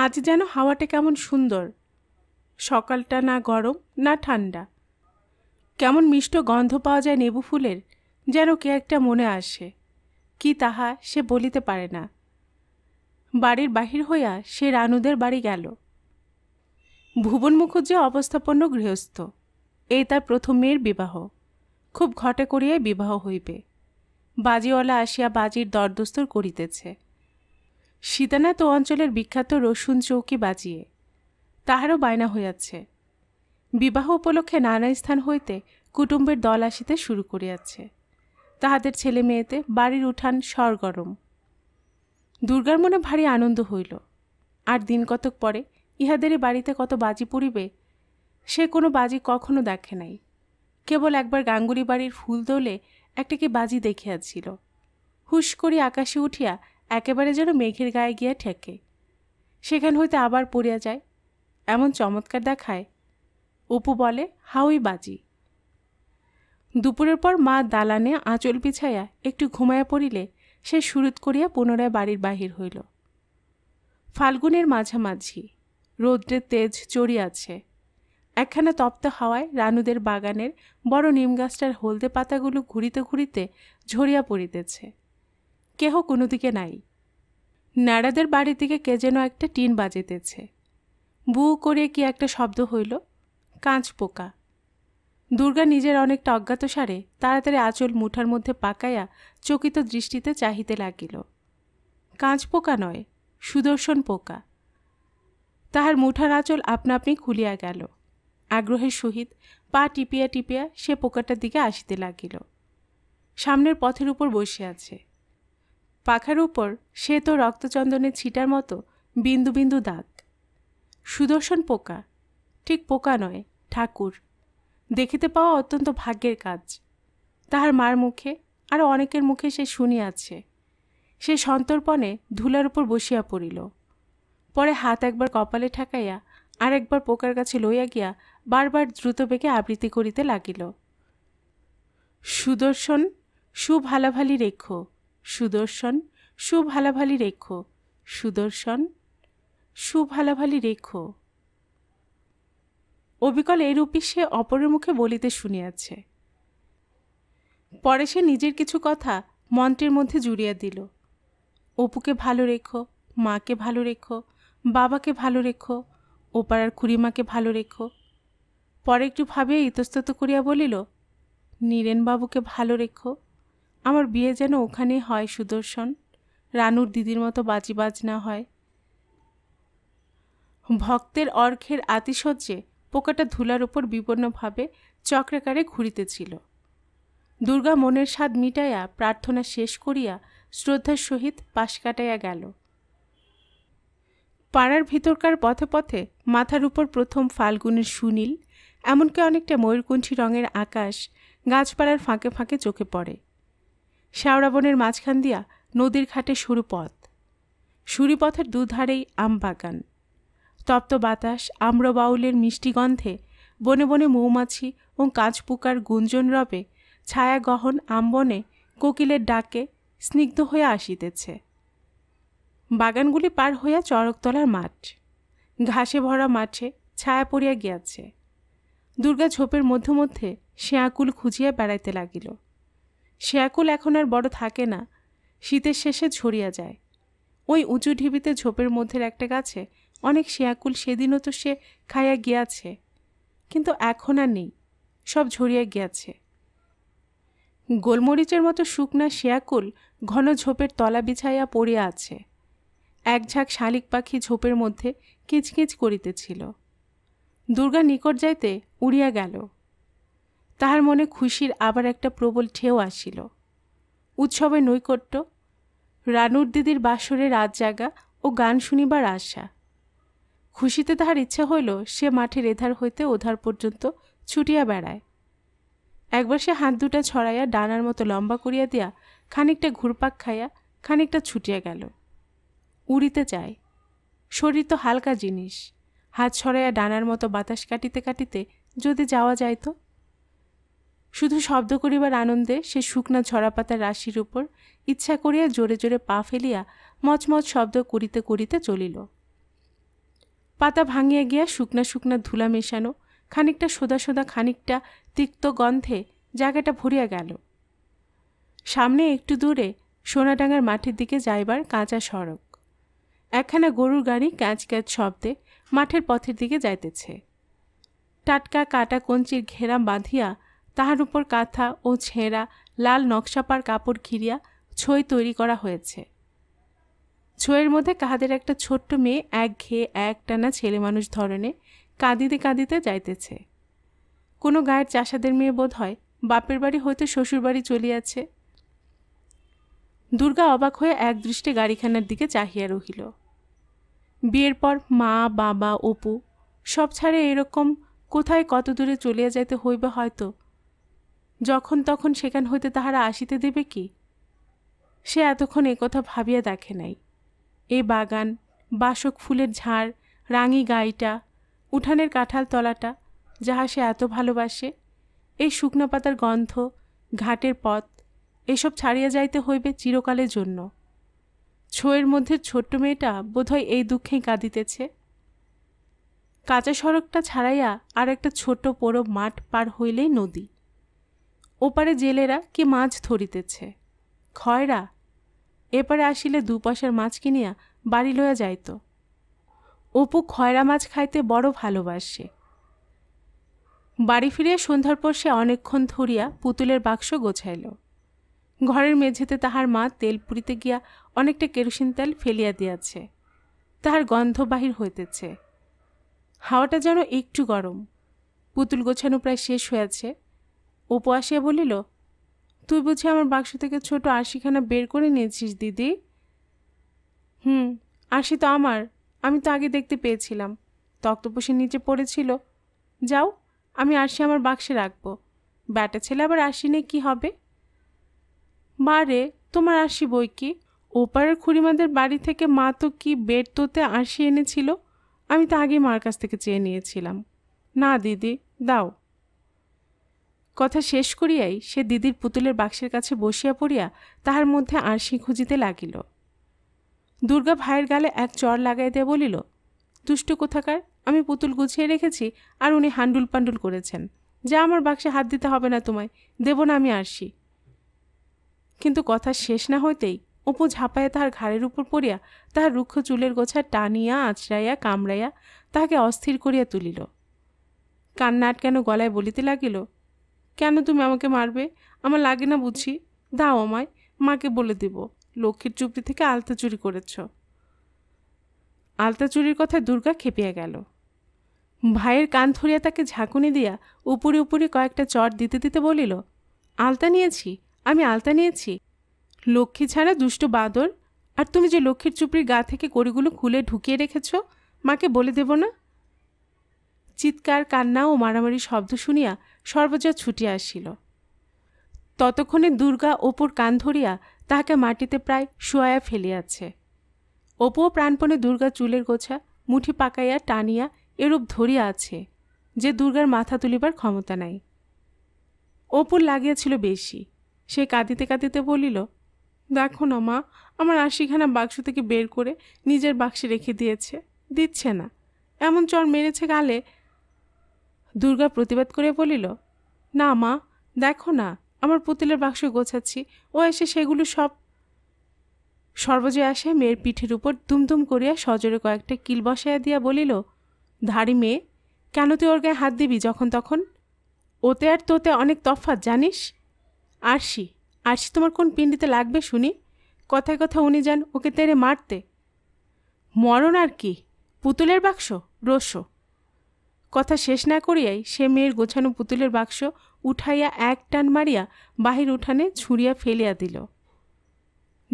আজ যেন হাওয়াটা কেমন সুন্দর সকালটা না গরম না ঠান্ডা কেমন মিষ্ট গন্ধ পাওয়া যায় নেবু ফুলের যেন কে একটা মনে আসে কি তাহা সে বলিতে পারে না বাড়ির বাহির হইয়া সে রানুদের বাড়ি গেল ভুবন মুখুজ্জে অবস্থাপন্ন গৃহস্থ এই তার প্রথম মেয়ের বিবাহ খুব ঘটে করিয়াই বিবাহ হইবে বাজিওয়ালা আসিয়া বাজির দরদস্তর করিতেছে সীতানা তো অঞ্চলের বিখ্যাত রসুন চৌকি বাজিয়ে তাহারও বায়না হইয়াছে বিবাহ উপলক্ষে নানা স্থান হইতে কুটুম্বের দল আসিতে শুরু করিয়াছে তাহাদের ছেলে মেয়েতে বাড়ির উঠান সরগরম দুর্গার মনে ভারী আনন্দ হইল আর দিন কতক পরে ইহাদের বাড়িতে কত বাজি পড়িবে সে কোনো বাজি কখনো দেখে নাই কেবল একবার গাঙ্গুলি বাড়ির ফুল দোলে কি বাজি দেখিয়াছিল হুশ করি আকাশে উঠিয়া একেবারে যেন মেঘের গায়ে গিয়া ঠেকে সেখান হইতে আবার পড়িয়া যায় এমন চমৎকার দেখায় অপু বলে হাউই বাজি দুপুরের পর মা দালানে আঁচল পিছাইয়া একটু ঘুমাইয়া পড়িলে সে সুরুত করিয়া পুনরায় বাড়ির বাহির হইল ফাল্গুনের মাঝামাঝি রৌদ্রের তেজ চড়িয়াছে একখানা তপ্ত হাওয়ায় রানুদের বাগানের বড় নিম গাছটার হলদে পাতাগুলো ঘুরিতে ঘুরিতে ঝরিয়া পড়িতেছে কেহ কোনো দিকে নাই নাড়াদের বাড়ির দিকে কে যেন একটা টিন বাজিতেছে বু করে কি একটা শব্দ হইল কাঁচ পোকা দুর্গা নিজের অনেকটা অজ্ঞাত সারে তাড়াতাড়ি আঁচল মুঠার মধ্যে পাকাইয়া চকিত দৃষ্টিতে চাহিতে লাগিল কাঁচ পোকা নয় সুদর্শন পোকা তাহার মুঠার আঁচল আপনা আপনি খুলিয়া গেল আগ্রহের সহিত পা টিপিয়া টিপিয়া সে পোকাটার দিকে আসিতে লাগিল সামনের পথের উপর বসে আছে পাখার উপর সে তো রক্তচন্দনের ছিটার মতো বিন্দু বিন্দু দাগ সুদর্শন পোকা ঠিক পোকা নয় ঠাকুর দেখিতে পাওয়া অত্যন্ত ভাগ্যের কাজ তাহার মার মুখে আর অনেকের মুখে সে শুনিয়াছে সে সন্তর্পণে ধুলার উপর বসিয়া পড়িল পরে হাত একবার কপালে ঠেকাইয়া আর একবার পোকার কাছে লইয়া গিয়া বারবার দ্রুতবেগে আবৃত্তি করিতে লাগিল সুদর্শন সুভালাভালি রেখো সুদর্শন সুভালাভালি রেখো সুদর্শন সুভালাভালি রেখো অবিকল এরূপই সে অপরের মুখে বলিতে শুনিয়াছে পরে সে নিজের কিছু কথা মন্ত্রের মধ্যে জুড়িয়া দিল অপুকে ভালো রেখো মাকে ভালো রেখো বাবাকে ভালো রেখো ওপাড়ার খুড়িমাকে ভালো রেখো পরে একটু ভাবিয়া ইতস্তত করিয়া বলিল নীরেনবাবুকে ভালো রেখো আমার বিয়ে যেন ওখানে হয় সুদর্শন রানুর দিদির মতো বাজিবাজ না হয় ভক্তের অর্ঘের আতিশয্যে পোকাটা ধুলার ওপর বিপন্নভাবে চক্রাকারে ঘুরিতেছিল দুর্গা মনের স্বাদ মিটাইয়া প্রার্থনা শেষ করিয়া শ্রদ্ধার সহিত পাশ কাটাইয়া গেল পাড়ার ভিতরকার পথে পথে মাথার উপর প্রথম ফাল্গুনের সুনীল এমনকি অনেকটা ময়ূরকুঞ্ঠি রঙের আকাশ গাছপালার ফাঁকে ফাঁকে চোখে পড়ে শ্যাওড়াবনের মাঝখান দিয়া নদীর ঘাটে সরু পথ দুধারেই আম বাগান তপ্ত বাতাস আম্র বাউলের মিষ্টি গন্ধে বনে বনে মৌমাছি ও কাঁচপুকার গুঞ্জন রবে ছায়া গহন বনে কোকিলের ডাকে স্নিগ্ধ হইয়া আসিতেছে বাগানগুলি পার হইয়া চড়কতলার মাঠ ঘাসে ভরা মাঠে ছায়া পড়িয়া গিয়াছে দুর্গা ঝোপের মধ্যে মধ্যে শেয়াকুল খুঁজিয়া বেড়াইতে লাগিল শেয়াকুল এখন আর বড় থাকে না শীতের শেষে ঝরিয়া যায় ওই উঁচু ঢিবিতে ঝোপের মধ্যে একটা গাছে অনেক শেয়াকুল সেদিনও তো সে খাইয়া গিয়াছে কিন্তু এখন আর নেই সব ঝরিয়া গিয়াছে গোলমরিচের মতো শুকনা শেয়াকুল ঘন ঝোপের তলা বিছাইয়া পড়িয়া আছে একঝাঁক শালিক পাখি ঝোপের মধ্যে কিচকিচ করিতেছিল দুর্গা নিকট যাইতে উড়িয়া গেল তাহার মনে খুশির আবার একটা প্রবল ঠেউ আসিল উৎসবে নৈকট্য রানুর দিদির বাসরে রাত জাগা ও গান শুনিবার আশা খুশিতে তাহার ইচ্ছা হইল সে মাঠের এধার হইতে ওধার পর্যন্ত ছুটিয়া বেড়ায় একবার সে হাত দুটা ছড়াইয়া ডানার মতো লম্বা করিয়া দিয়া খানিকটা ঘুরপাক খাইয়া খানিকটা ছুটিয়া গেল উড়িতে চায় শরীর তো হালকা জিনিস হাত সরাইয়া ডানার মতো বাতাস কাটিতে কাটিতে যদি যাওয়া যাইত শুধু শব্দ করিবার আনন্দে সে শুকনা পাতার রাশির উপর ইচ্ছা করিয়া জোরে জোরে পা ফেলিয়া মচমচ শব্দ করিতে করিতে চলিল পাতা ভাঙিয়া গিয়া শুকনা শুকনা ধুলা মেশানো খানিকটা সোদা সোদা খানিকটা তিক্ত গন্ধে জায়গাটা ভরিয়া গেল সামনে একটু দূরে সোনাডাঙ্গার মাঠের দিকে যাইবার কাঁচা সড়ক একখানা গরুর গাড়ি ক্যাঁচ ক্যাঁচ শব্দে মাঠের পথের দিকে যাইতেছে টাটকা কাটা কঞ্চির ঘেরা বাঁধিয়া তাহার উপর কাঁথা ও ছেঁড়া লাল নকশাপার কাপড় ঘিরিয়া ছই তৈরি করা হয়েছে ছয়ের মধ্যে কাহাদের একটা ছোট্ট মেয়ে এক ঘেয়ে এক টানা ছেলে মানুষ ধরনে কাঁদিতে কাঁদিতে যাইতেছে কোনো গায়ের চাষাদের মেয়ে বোধ হয় বাপের বাড়ি হইতে শ্বশুর বাড়ি চলিয়াছে দুর্গা অবাক হয়ে একদৃষ্টে গাড়িখানার দিকে চাহিয়া রহিল বিয়ের পর মা বাবা অপু সব ছাড়ে এরকম কোথায় কত দূরে চলিয়া যাইতে হইবে হয়তো যখন তখন সেখান হইতে তাহারা আসিতে দেবে কি সে এতক্ষণ একথা ভাবিয়া দেখে নাই এ বাগান বাসক ফুলের ঝাড় রাঙি গাইটা উঠানের কাঁঠাল তলাটা যাহা সে এত ভালোবাসে এই শুকনো পাতার গন্ধ ঘাটের পথ এসব ছাড়িয়া যাইতে হইবে চিরকালের জন্য ছোঁয়ের মধ্যে ছোট্ট মেয়েটা বোধহয় এই দুঃখেই কাঁদিতেছে কাঁচা সড়কটা ছাড়াইয়া আর একটা ছোট পোড়ো মাঠ পার হইলেই নদী ওপারে জেলেরা কি মাছ ধরিতেছে খয়রা এপারে আসিলে দুপাশের মাছ কিনিয়া বাড়ি লইয়া যাইত অপু খয়রা মাছ খাইতে বড় ভালোবাসে বাড়ি ফিরিয়া সন্ধ্যার পর সে অনেকক্ষণ ধরিয়া পুতুলের বাক্স গোছাইল ঘরের মেঝেতে তাহার মা তেল পুরিতে গিয়া অনেকটা কেরোসিন তেল ফেলিয়া দিয়াছে তাহার গন্ধ বাহির হইতেছে হাওয়াটা যেন একটু গরম পুতুল গোছানো প্রায় শেষ হয়েছে অপু আসিয়া বলিল তুই বুঝি আমার বাক্স থেকে ছোট আশিখানা বের করে নিয়েছিস দিদি হুম আশি তো আমার আমি তো আগে দেখতে পেয়েছিলাম তক্তপোষের নিচে পড়েছিল যাও আমি আশি আমার বাক্সে রাখবো ব্যাটা ছেলে আবার আশি কি কী হবে বারে তোমার আসি বই কি ওপারের খুড়িমাদের বাড়ি থেকে মা তো কি বেড তোতে আসি এনেছিল আমি তো আগে মার কাছ থেকে চেয়ে নিয়েছিলাম না দিদি দাও কথা শেষ করিয়াই সে দিদির পুতুলের বাক্সের কাছে বসিয়া পড়িয়া তাহার মধ্যে আরশি খুঁজিতে লাগিল দুর্গা ভাইয়ের গালে এক চর লাগাইতে বলিল দুষ্টু কোথাকার আমি পুতুল গুছিয়ে রেখেছি আর উনি হান্ডুল পান্ডুল করেছেন যা আমার বাক্সে হাত দিতে হবে না তোমায় দেব না আমি আরশি কিন্তু কথা শেষ না হইতেই অপু ঝাঁপাইয়া তাহার ঘাড়ের উপর পড়িয়া তাহার রুক্ষ চুলের গোছা টানিয়া আঁচড়াইয়া কামড়াইয়া তাহাকে অস্থির করিয়া তুলিল কান্না কেন গলায় বলিতে লাগিল কেন তুমি আমাকে মারবে আমার লাগে না বুঝি দাও আমায় মাকে বলে দিব লক্ষ্মীর চুপড়ি থেকে আলতা চুরি করেছ আলতা চুরির কথা দুর্গা খেপিয়া গেল ভাইয়ের কান ধরিয়া তাকে ঝাঁকুনি দিয়া উপরে উপরে কয়েকটা চট দিতে দিতে বলিল আলতা নিয়েছি আমি আলতা নিয়েছি লক্ষ্মী ছাড়া দুষ্ট বাঁদর আর তুমি যে লক্ষ্মীর চুপড়ির গা থেকে কড়িগুলো খুলে ঢুকিয়ে রেখেছ মাকে বলে দেব না চিৎকার কান্না ও মারামারি শব্দ শুনিয়া সর্বজা ছুটিয়া আসিল ততক্ষণে দুর্গা অপুর কান ধরিয়া তাহাকে মাটিতে প্রায় শুয়ায়া ফেলিয়াছে অপুও প্রাণপণে দুর্গা চুলের গোছা মুঠি পাকাইয়া টানিয়া এরূপ ধরিয়া আছে যে দুর্গার মাথা তুলিবার ক্ষমতা নাই অপুর লাগিয়াছিল বেশি সে কাঁদিতে কাঁদিতে বলিল দেখো না মা আমার আশিখানা বাক্স থেকে বের করে নিজের বাক্সে রেখে দিয়েছে দিচ্ছে না এমন চর মেরেছে গালে দুর্গা প্রতিবাদ করে বলিল না মা দেখো না আমার পুতুলের বাক্স গোছাচ্ছি ও এসে সেগুলো সব সর্বজয় আসে মেয়ের পিঠের উপর দুমদুম করিয়া সজরে কয়েকটা কিল বসাইয়া দিয়া বলিল ধারি মেয়ে কেন তুই ওর গায়ে হাত দিবি যখন তখন ওতে আর তোতে অনেক তফাত জানিস আরশি আরশি তোমার কোন পিন্ডিতে লাগবে শুনি কথায় কথা উনি যান ওকে তেরে মারতে মরণ আর কি পুতুলের বাক্স রস্য কথা শেষ না করিয়াই সে মেয়ের গোছানো পুতুলের বাক্স উঠাইয়া এক টান মারিয়া বাহির উঠানে ছুঁড়িয়া ফেলিয়া দিল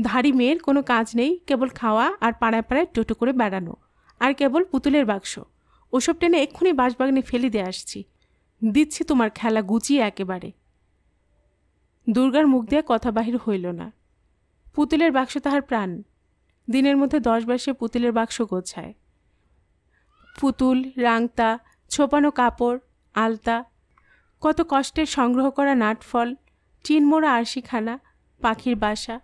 ধারি মেয়ের কোনো কাজ নেই কেবল খাওয়া আর পাড়ায় পাড়ায় টোটো করে বেড়ানো আর কেবল পুতুলের বাক্স ওসব টেনে এক্ষুনি বাঁশবাগানে ফেলে দিয়ে আসছি দিচ্ছি তোমার খেলা গুছিয়ে একেবারে দুর্গার মুখ দিয়ে কথা বাহির হইল না পুতুলের বাক্স তাহার প্রাণ দিনের মধ্যে দশবার সে পুতুলের বাক্স গোছায় পুতুল রাংতা ছোপানো কাপড় আলতা কত কষ্টে সংগ্রহ করা নাটফল চিনমোড়া আরশিখানা পাখির বাসা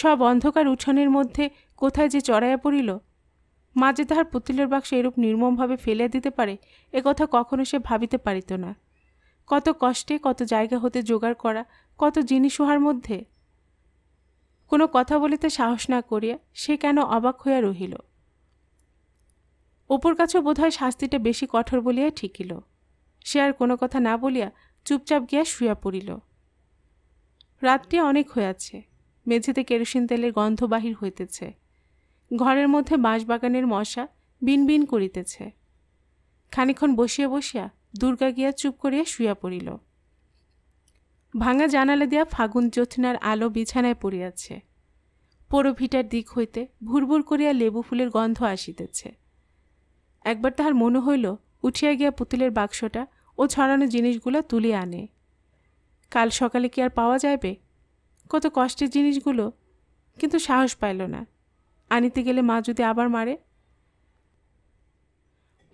সব অন্ধকার উঠানের মধ্যে কোথায় যে চড়াইয়া পড়িল মাঝে তাহার পুতুলের বাক্স এরূপ নির্মমভাবে ফেলে দিতে পারে এ কথা কখনো সে ভাবিতে পারিত না কত কষ্টে কত জায়গা হতে জোগাড় করা কত জিনিস উহার মধ্যে কোনো কথা বলিতে সাহস না করিয়া সে কেন অবাক হইয়া রহিল ওপর কাছে বোধহয় শাস্তিটা বেশি কঠোর বলিয়া ঠিকিল সে আর কোনো কথা না বলিয়া চুপচাপ গিয়া শুয়া পড়িল রাত্রি অনেক হইয়াছে মেঝেতে কেরোসিন তেলের গন্ধ বাহির হইতেছে ঘরের মধ্যে বাঁশবাগানের মশা বিনবিন করিতেছে খানিক্ষণ বসিয়া বসিয়া দুর্গা গিয়া চুপ করিয়া শুইয়া পড়িল ভাঙা জানালা দিয়া ফাগুন জ্যোৎস্নার আলো বিছানায় পড়িয়াছে ভিটার দিক হইতে ভুরভুর করিয়া লেবু ফুলের গন্ধ আসিতেছে একবার তাহার মনে হইল উঠিয়া গিয়া পুতুলের বাক্সটা ও ছড়ানো জিনিসগুলো তুলিয়া আনে কাল সকালে কি আর পাওয়া যাইবে কত কষ্টের জিনিসগুলো কিন্তু সাহস পাইল না আনিতে গেলে মা যদি আবার মারে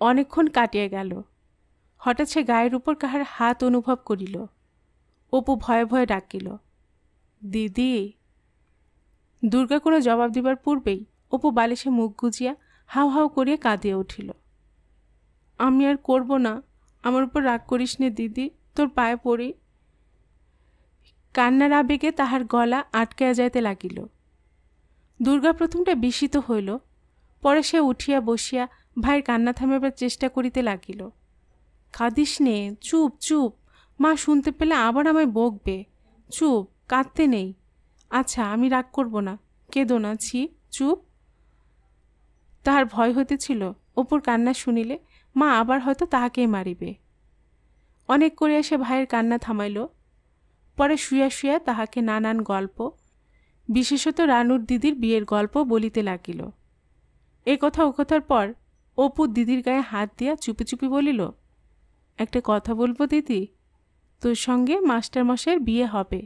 অনেকক্ষণ কাটিয়া গেল হঠাৎ সে গায়ের উপর কাহার হাত অনুভব করিল অপু ভয়ে ভয়ে ডাকিল দিদি দুর্গা কোনো জবাব দিবার পূর্বেই অপু বালিশে মুখ গুজিয়া হাও হাউ করিয়া কাঁদিয়া উঠিল আমি আর করব না আমার উপর রাগ করিস নে দিদি তোর পায়ে পড়ি কান্নার আবেগে তাহার গলা আটকাইয়া যাইতে লাগিল দুর্গা প্রথমটা বিস্মিত হইল পরে সে উঠিয়া বসিয়া ভাইয়ের কান্না থামাবার চেষ্টা করিতে লাগিল কাঁদিস নে চুপ চুপ মা শুনতে পেলে আবার আমায় বকবে চুপ কাঁদতে নেই আচ্ছা আমি রাগ করব না কেঁদো না ছি চুপ তাহার ভয় হতেছিল অপুর কান্না শুনিলে মা আবার হয়তো তাহাকেই মারিবে অনেক করিয়া সে ভাইয়ের কান্না থামাইল পরে শুয়া শুয়া তাহাকে নানান গল্প বিশেষত রানুর দিদির বিয়ের গল্প বলিতে লাগিল এ কথা ও কথার পর অপুর দিদির গায়ে হাত দিয়া চুপি চুপি বলিল একটা কথা বলবো দিদি তোর সঙ্গে মাস্টারমশাইয়ের বিয়ে হবে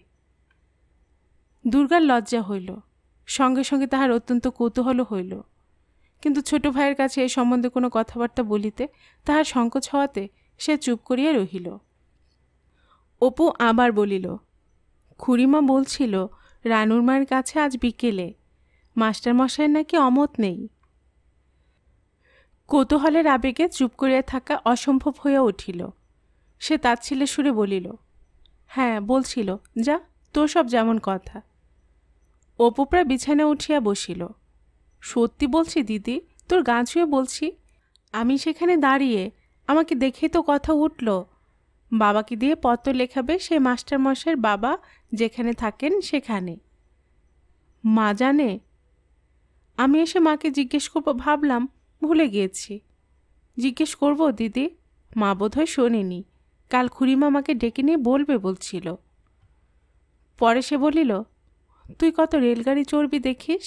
দুর্গার লজ্জা হইল সঙ্গে সঙ্গে তাহার অত্যন্ত কৌতূহল হইল কিন্তু ছোট ভাইয়ের কাছে এ সম্বন্ধে কোনো কথাবার্তা বলিতে তাহার সংকোচ হওয়াতে সে চুপ করিয়া রহিল অপু আবার বলিল খুড়িমা বলছিল রানুর মায়ের কাছে আজ বিকেলে মাস্টারমশাইয়ের নাকি অমত নেই কৌতূহলের আবেগে চুপ করিয়া থাকা অসম্ভব হইয়া উঠিল সে তার ছেলে সুরে বলিল হ্যাঁ বলছিল যা তোর সব যেমন কথা অপুপ্রা বিছানা উঠিয়া বসিল সত্যি বলছি দিদি তোর গা ছুঁয়ে বলছি আমি সেখানে দাঁড়িয়ে আমাকে দেখে তো কথা উঠল বাবাকে দিয়ে পত্র লেখাবে সে মাস্টারমশাইয়ের বাবা যেখানে থাকেন সেখানে মা জানে আমি এসে মাকে জিজ্ঞেস করবো ভাবলাম ভুলে গিয়েছি জিজ্ঞেস করবো দিদি মা বোধহয় শোনেনি কাল খুড়িমা আমাকে ডেকে নিয়ে বলবে বলছিল পরে সে বলিল তুই কত রেলগাড়ি চড়বি দেখিস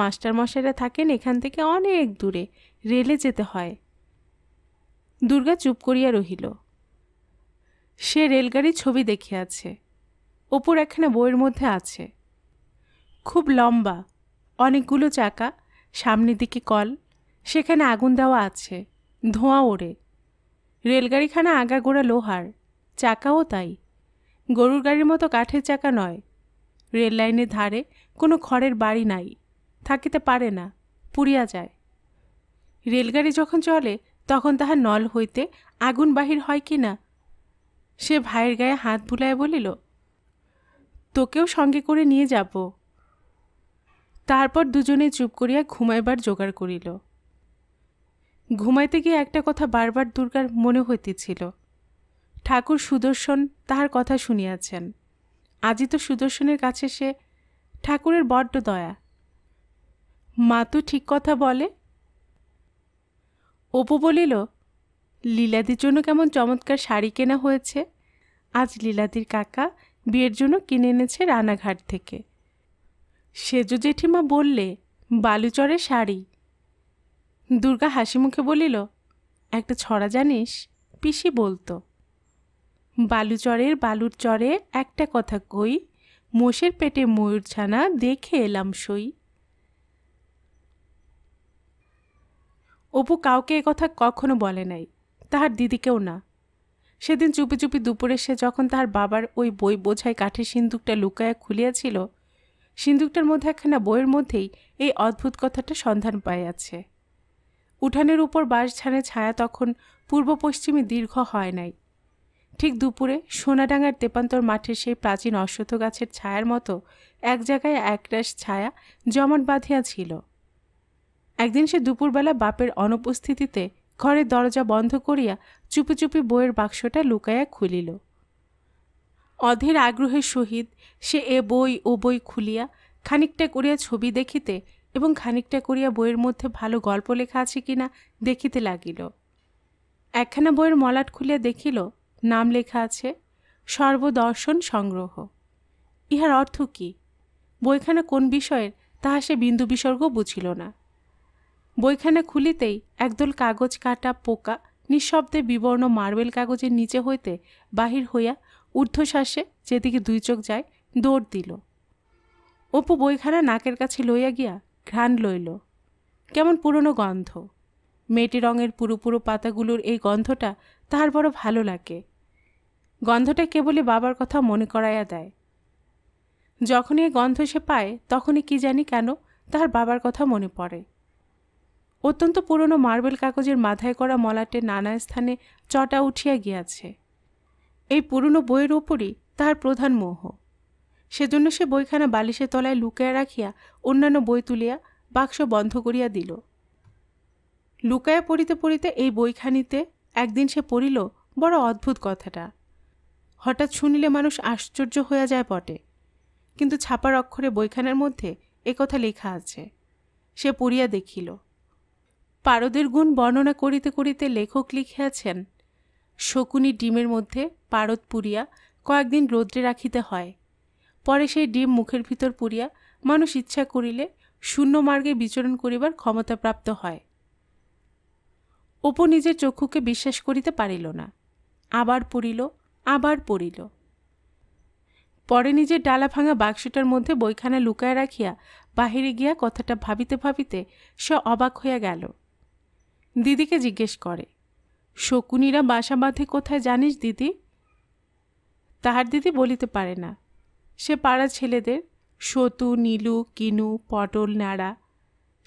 মাস্টার মশাইরা থাকেন এখান থেকে অনেক দূরে রেলে যেতে হয় দুর্গা চুপ করিয়া রহিল সে রেলগাড়ির ছবি দেখিয়াছে ওপর একখানে বইয়ের মধ্যে আছে খুব লম্বা অনেকগুলো চাকা সামনের দিকে কল সেখানে আগুন দেওয়া আছে ধোঁয়া ওড়ে রেলগাড়িখানা আগাগোড়া লোহার চাকাও তাই গরুর গাড়ির মতো কাঠের চাকা নয় রেল লাইনের ধারে কোনো খড়ের বাড়ি নাই থাকিতে পারে না পুড়িয়া যায় রেলগাড়ি যখন চলে তখন তাহার নল হইতে আগুন বাহির হয় কি না সে ভাইয়ের গায়ে হাত বুলায় বলিল তোকেও সঙ্গে করে নিয়ে যাব তারপর দুজনে চুপ করিয়া ঘুমাইবার জোগাড় করিল ঘুমাইতে গিয়ে একটা কথা বারবার দুর্গার মনে হইতেছিল ঠাকুর সুদর্শন তাহার কথা শুনিয়াছেন আজই তো সুদর্শনের কাছে সে ঠাকুরের বড্ড দয়া মা তো ঠিক কথা বলে অপু বলিল লীলাদির জন্য কেমন চমৎকার শাড়ি কেনা হয়েছে আজ লীলাদির কাকা বিয়ের জন্য কিনে এনেছে রানাঘাট থেকে সেজ জেঠিমা বললে বালুচরের শাড়ি দুর্গা হাসি মুখে বলিল একটা ছড়া জানিস পিসি বলতো বালুচরের বালুর চরে একটা কথা কই মোষের পেটে ময়ূর ছানা দেখে এলাম সই অপু কাউকে একথা কখনো বলে নাই তাহার দিদিকেও না সেদিন চুপি চুপি দুপুরে সে যখন তাহার বাবার ওই বই বোঝায় কাঠের সিন্দুকটা লুকায়া খুলিয়াছিল সিন্দুকটার মধ্যে একখানা বইয়ের মধ্যেই এই অদ্ভুত কথাটা সন্ধান পাইয়াছে উঠানের উপর বাঁশঝাড়ে ছায়া তখন পূর্ব পশ্চিমে দীর্ঘ হয় নাই ঠিক দুপুরে সোনাডাঙ্গার তেপান্তর মাঠের সেই প্রাচীন অশ্বথ গাছের ছায়ার মতো এক জায়গায় একরাশ ছায়া জমাট বাঁধিয়া ছিল একদিন সে দুপুরবেলা বাপের অনুপস্থিতিতে ঘরের দরজা বন্ধ করিয়া চুপি চুপি বইয়ের বাক্সটা লুকাইয়া খুলিল অধীর আগ্রহের সহিত সে এ বই ও বই খুলিয়া খানিকটা করিয়া ছবি দেখিতে এবং খানিকটা করিয়া বইয়ের মধ্যে ভালো গল্প লেখা আছে কিনা দেখিতে লাগিল একখানা বইয়ের মলাট খুলিয়া দেখিল নাম লেখা আছে সর্বদর্শন সংগ্রহ ইহার অর্থ কি বইখানা কোন বিষয়ের তাহা সে বিন্দু বিসর্গ বুঝিল না বইখানা খুলিতেই একদল কাগজ কাটা পোকা নিঃশব্দে বিবর্ণ মার্বেল কাগজের নিচে হইতে বাহির হইয়া ঊর্ধ্বশ্বাসে যেদিকে দুই চোখ যায় দৌড় দিল অপু বইখানা নাকের কাছে লইয়া গিয়া ঘ্রাণ লইল কেমন পুরনো গন্ধ মেটি রঙের পুরো পাতাগুলোর এই গন্ধটা তাহার বড় ভালো লাগে গন্ধটা কেবলই বাবার কথা মনে করাইয়া দেয় যখনই এই গন্ধ সে পায় তখনই কি জানি কেন তাহার বাবার কথা মনে পড়ে অত্যন্ত পুরনো মার্বেল কাগজের মাথায় করা মলাটে নানা স্থানে চটা উঠিয়া গিয়াছে এই পুরনো বইয়ের ওপরই তাহার প্রধান মোহ সেজন্য সে বইখানা বালিশের তলায় লুকায় রাখিয়া অন্যান্য বই তুলিয়া বাক্স বন্ধ করিয়া দিল লুকায়া পড়িতে পড়িতে এই বইখানিতে একদিন সে পড়িল বড় অদ্ভুত কথাটা হঠাৎ শুনিলে মানুষ আশ্চর্য হইয়া যায় বটে কিন্তু ছাপার অক্ষরে বইখানার মধ্যে কথা লেখা আছে সে পড়িয়া দেখিল পারদের গুণ বর্ণনা করিতে করিতে লেখক লিখিয়াছেন শকুনি ডিমের মধ্যে পারদ পুরিয়া কয়েকদিন রৌদ্রে রাখিতে হয় পরে সেই ডিম মুখের ভিতর পুরিয়া মানুষ ইচ্ছা করিলে শূন্য মার্গে বিচরণ করিবার ক্ষমতাপ্রাপ্ত হয় অপু নিজের চক্ষুকে বিশ্বাস করিতে পারিল না আবার পড়িল আবার পড়িল পরে নিজের ডালা ভাঙা বাক্সটার মধ্যে বইখানা লুকায় রাখিয়া বাহিরে গিয়া কথাটা ভাবিতে ভাবিতে সে অবাক হইয়া গেল দিদিকে জিজ্ঞেস করে শকুনিরা বাসা বাঁধে কোথায় জানিস দিদি তাহার দিদি বলিতে পারে না সে পাড়া ছেলেদের সতু নীলু কিনু পটল নাড়া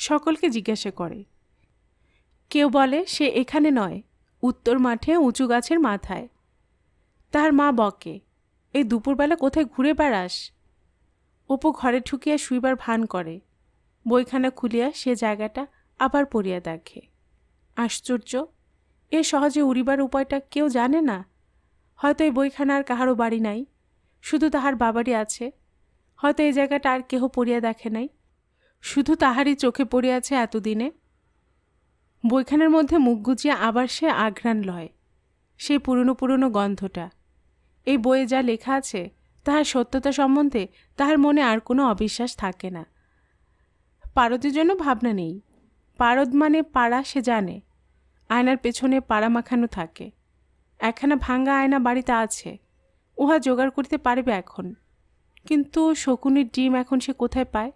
সকলকে জিজ্ঞাসা করে কেউ বলে সে এখানে নয় উত্তর মাঠে উঁচু গাছের মাথায় তার মা বকে এই দুপুরবেলা কোথায় ঘুরে বেড়াস অপু ঘরে ঠুকিয়া শুইবার ভান করে বইখানা খুলিয়া সে জায়গাটা আবার পড়িয়া দেখে আশ্চর্য এ সহজে উড়িবার উপায়টা কেউ জানে না হয়তো এই বইখানার কাহারও বাড়ি নাই শুধু তাহার বাবারই আছে হয়তো এই জায়গাটা আর কেহ পড়িয়া দেখে নাই শুধু তাহারই চোখে পড়িয়াছে এতদিনে বইখানের মধ্যে মুখ গুজিয়া আবার সে আঘ্রাণ লয় সেই পুরনো পুরনো গন্ধটা এই বইয়ে যা লেখা আছে তাহার সত্যতা সম্বন্ধে তাহার মনে আর কোনো অবিশ্বাস থাকে না পারদের জন্য ভাবনা নেই পারদ মানে পাড়া সে জানে আয়নার পেছনে পাড়া মাখানো থাকে একখানা ভাঙ্গা আয়না বাড়িতে আছে উহা জোগাড় করিতে পারবে এখন কিন্তু শকুনির ডিম এখন সে কোথায় পায়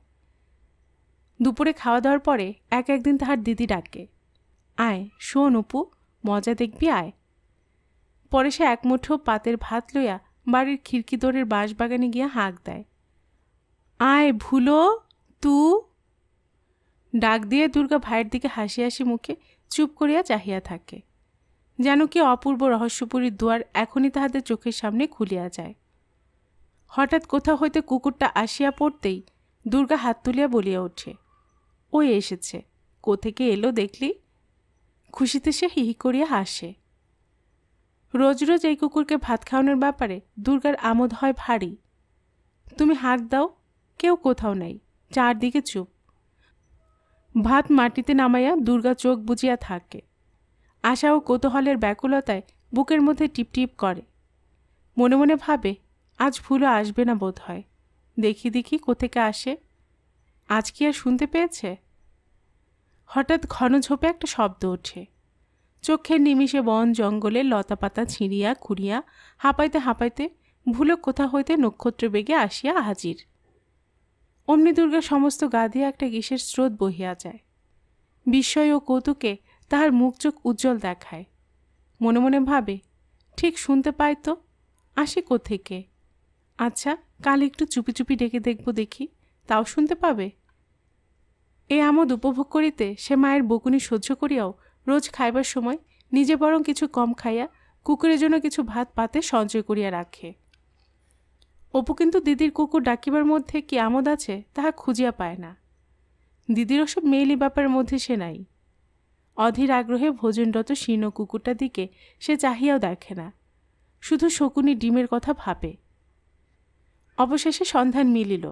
দুপুরে খাওয়া দাওয়ার পরে এক একদিন তাহার দিদি ডাকে আয় শোন অপু মজা দেখবি আয় পরে সে এক মুঠো পাতের ভাত লইয়া বাড়ির খিড়কি দোরের বাঁশবাগানে গিয়া হাঁক দেয় আয় ভুলো তু ডাক দিয়ে দুর্গা ভাইয়ের দিকে হাসি হাসি মুখে চুপ করিয়া চাহিয়া থাকে যেন কি অপূর্ব রহস্যপুরীর দুয়ার এখনই তাহাদের চোখের সামনে খুলিয়া যায় হঠাৎ কোথাও হইতে কুকুরটা আসিয়া পড়তেই দুর্গা হাত তুলিয়া বলিয়া ওঠে ও এসেছে কোথেকে এলো দেখলি খুশিতে সে হিহি করিয়া হাসে রোজ রোজ এই কুকুরকে ভাত খাওয়ানোর ব্যাপারে দুর্গার আমোদ হয় ভারী তুমি হাত দাও কেউ কোথাও নাই চারদিকে চুপ ভাত মাটিতে নামাইয়া দুর্গা চোখ বুঝিয়া থাকে আশা ও কৌতূহলের ব্যাকুলতায় বুকের মধ্যে টিপটিপ করে মনে মনে ভাবে আজ ভুলও আসবে না বোধ হয় দেখি দেখি কোথেকে আসে আজ কি আর শুনতে পেয়েছে হঠাৎ ঘন ঝোপে একটা শব্দ ওঠে চোখের নিমিষে বন জঙ্গলে লতাপাতা ছিঁড়িয়া খুঁড়িয়া হাঁপাইতে হাঁপাইতে ভুলো কোথা হইতে নক্ষত্র বেগে আসিয়া হাজির অমনি দুর্গার সমস্ত গা দিয়ে একটা গ্যাসের স্রোত বহিয়া যায় বিস্ময় ও কৌতুকে তাহার মুখ চোখ উজ্জ্বল দেখায় মনে মনে ভাবে ঠিক শুনতে পায় তো আসে কোথেকে আচ্ছা কাল একটু চুপি চুপি ডেকে দেখব দেখি তাও শুনতে পাবে এ আমোদ উপভোগ করিতে সে মায়ের বকুনি সহ্য করিয়াও রোজ খাইবার সময় নিজে বরং কিছু কম খাইয়া কুকুরের জন্য কিছু ভাত পাতে সঞ্চয় করিয়া রাখে অপু কিন্তু দিদির কুকুর ডাকিবার মধ্যে কি আমোদ আছে তাহা খুঁজিয়া পায় না দিদির ওসব মেয়েলি ব্যাপারের মধ্যে সে নাই অধীর আগ্রহে ভোজনরত শীর্ণ কুকুরটার দিকে সে চাহিয়াও দেখে না শুধু শকুনি ডিমের কথা ভাবে অবশেষে সন্ধান মিলিল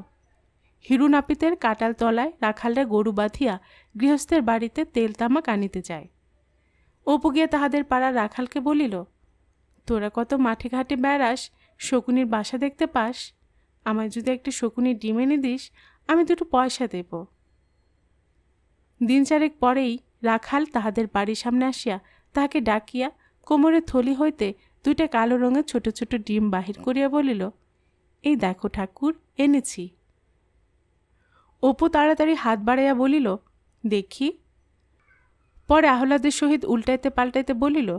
হিরুনাপিতের কাটাল তলায় রাখালরা গরু বাঁধিয়া গৃহস্থের বাড়িতে তেল তামাক আনিতে যায় অপু গিয়া তাহাদের পাড়ার রাখালকে বলিল তোরা কত মাঠে ঘাটে বেড়াস শকুনির বাসা দেখতে পাস আমায় যদি একটা শকুনির ডিম এনে দিস আমি দুটো পয়সা দেব দিন চারেক পরেই রাখাল তাহাদের বাড়ির সামনে আসিয়া তাহাকে ডাকিয়া কোমরে থলি হইতে দুইটা কালো রঙের ছোট ছোট ডিম বাহির করিয়া বলিল এই দেখো ঠাকুর এনেছি অপু তাড়াতাড়ি হাত বাড়াইয়া বলিল দেখি পরে আহ্লাদের সহিত উল্টাইতে পাল্টাইতে বলিল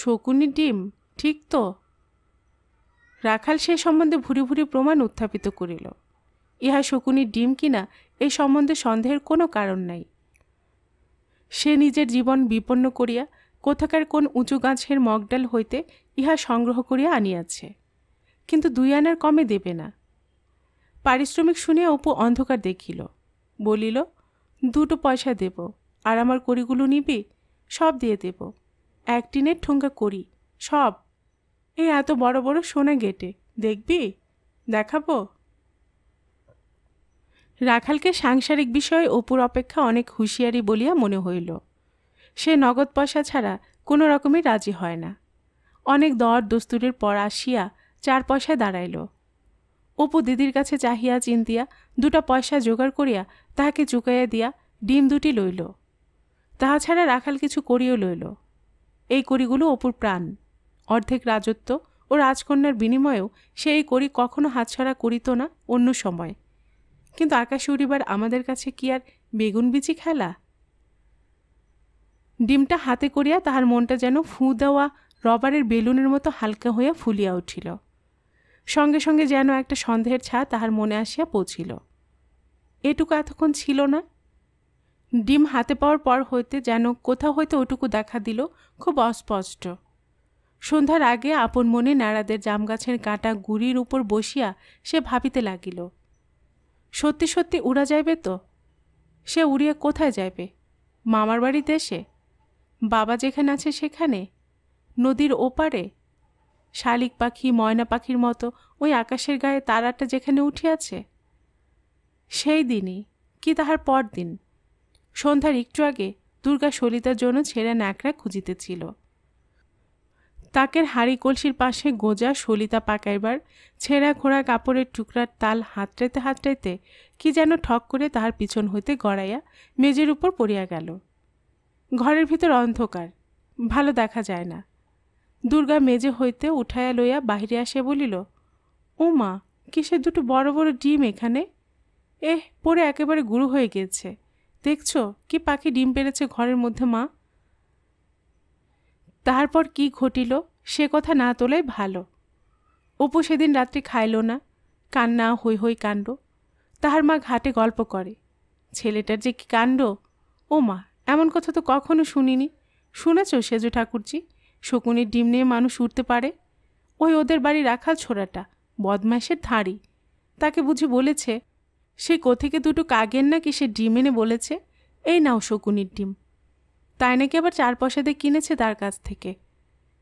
শকুনি ডিম ঠিক তো রাখাল সে সম্বন্ধে ভুরি ভুরি প্রমাণ উত্থাপিত করিল ইহা শকুনির ডিম কিনা এই সম্বন্ধে সন্দেহের কোনো কারণ নাই সে নিজের জীবন বিপন্ন করিয়া কোথাকার কোন উঁচু গাছের মগডাল হইতে ইহা সংগ্রহ করিয়া আনিয়াছে কিন্তু দুই আনার কমে দেবে না পারিশ্রমিক শুনিয়া অপু অন্ধকার দেখিল বলিল দুটো পয়সা দেব আর আমার করিগুলো নিবি সব দিয়ে দেব এক টিনের ঠোঙ্গা করি সব এই এত বড় বড় সোনা গেটে দেখবি দেখাবো রাখালকে সাংসারিক বিষয়ে অপুর অপেক্ষা অনেক হুঁশিয়ারি বলিয়া মনে হইল সে নগদ পয়সা ছাড়া কোনো রকমই রাজি হয় না অনেক দর দস্তুরের পর আসিয়া চার পয়সায় দাঁড়াইল অপু দিদির কাছে চাহিয়া চিন্তিয়া দুটা পয়সা জোগাড় করিয়া তাহাকে চুকাইয়া দিয়া ডিম দুটি লইল তাহা ছাড়া রাখাল কিছু করিও লইল এই করিগুলো অপুর প্রাণ অর্ধেক রাজত্ব ও রাজকন্যার বিনিময়েও সে এই করি কখনো হাতছাড়া করিত না অন্য সময় কিন্তু আকাশে উড়িবার আমাদের কাছে কি আর বেগুন বিচি খেলা ডিমটা হাতে করিয়া তাহার মনটা যেন ফু দেওয়া রবারের বেলুনের মতো হালকা হইয়া ফুলিয়া উঠিল সঙ্গে সঙ্গে যেন একটা সন্দেহের ছা তাহার মনে আসিয়া পৌঁছিল এটুকু এতক্ষণ ছিল না ডিম হাতে পাওয়ার পর হইতে যেন কোথাও হইতে ওটুকু দেখা দিল খুব অস্পষ্ট সন্ধ্যার আগে আপন মনে নাড়াদের জামগাছের কাঁটা গুড়ির উপর বসিয়া সে ভাবিতে লাগিল সত্যি সত্যি উড়া যাইবে তো সে উড়িয়ে কোথায় যাইবে মামার বাড়ি দেশে বাবা যেখানে আছে সেখানে নদীর ওপারে শালিক পাখি ময়না পাখির মতো ওই আকাশের গায়ে তারাটা যেখানে উঠিয়াছে সেই দিনই কি তাহার পরদিন সন্ধ্যার একটু আগে দুর্গা সলিতার জন্য ছেঁড়া ন্যাকড়া খুঁজিতেছিল তাকের হাড়ি কলসির পাশে গোজা সলিতা পাকাইবার ছেঁড়া খোড়া কাপড়ের টুকরার তাল হাতড়াইতে হাতড়াইতে কি যেন ঠক করে তাহার পিছন হইতে গড়াইয়া মেজের উপর পড়িয়া গেল ঘরের ভিতর অন্ধকার ভালো দেখা যায় না দুর্গা মেজে হইতে উঠাইয়া লইয়া বাহিরে আসে বলিল ও মা কিসের দুটো বড় বড় ডিম এখানে এহ পরে একেবারে গুরু হয়ে গেছে দেখছো কি পাখি ডিম পেরেছে ঘরের মধ্যে মা তারপর কি ঘটিল সে কথা না তোলাই ভালো অপু সেদিন রাত্রি খাইল না কান্না হৈ হৈ কাণ্ড তাহার মা ঘাটে গল্প করে ছেলেটার যে কি কাণ্ড ও মা এমন কথা তো কখনো শুনিনি শুনেছ সেজু ঠাকুরজি শকুনির ডিম নিয়ে মানুষ উঠতে পারে ওই ওদের বাড়ি রাখাল ছোড়াটা বদমাসের ধাঁড়ি তাকে বুঝি বলেছে সে কোথেকে দুটো কাগের না কি সে ডিম এনে বলেছে এই নাও শকুনির ডিম তাই নাকি আবার চার পয়সা দিয়ে কিনেছে তার কাছ থেকে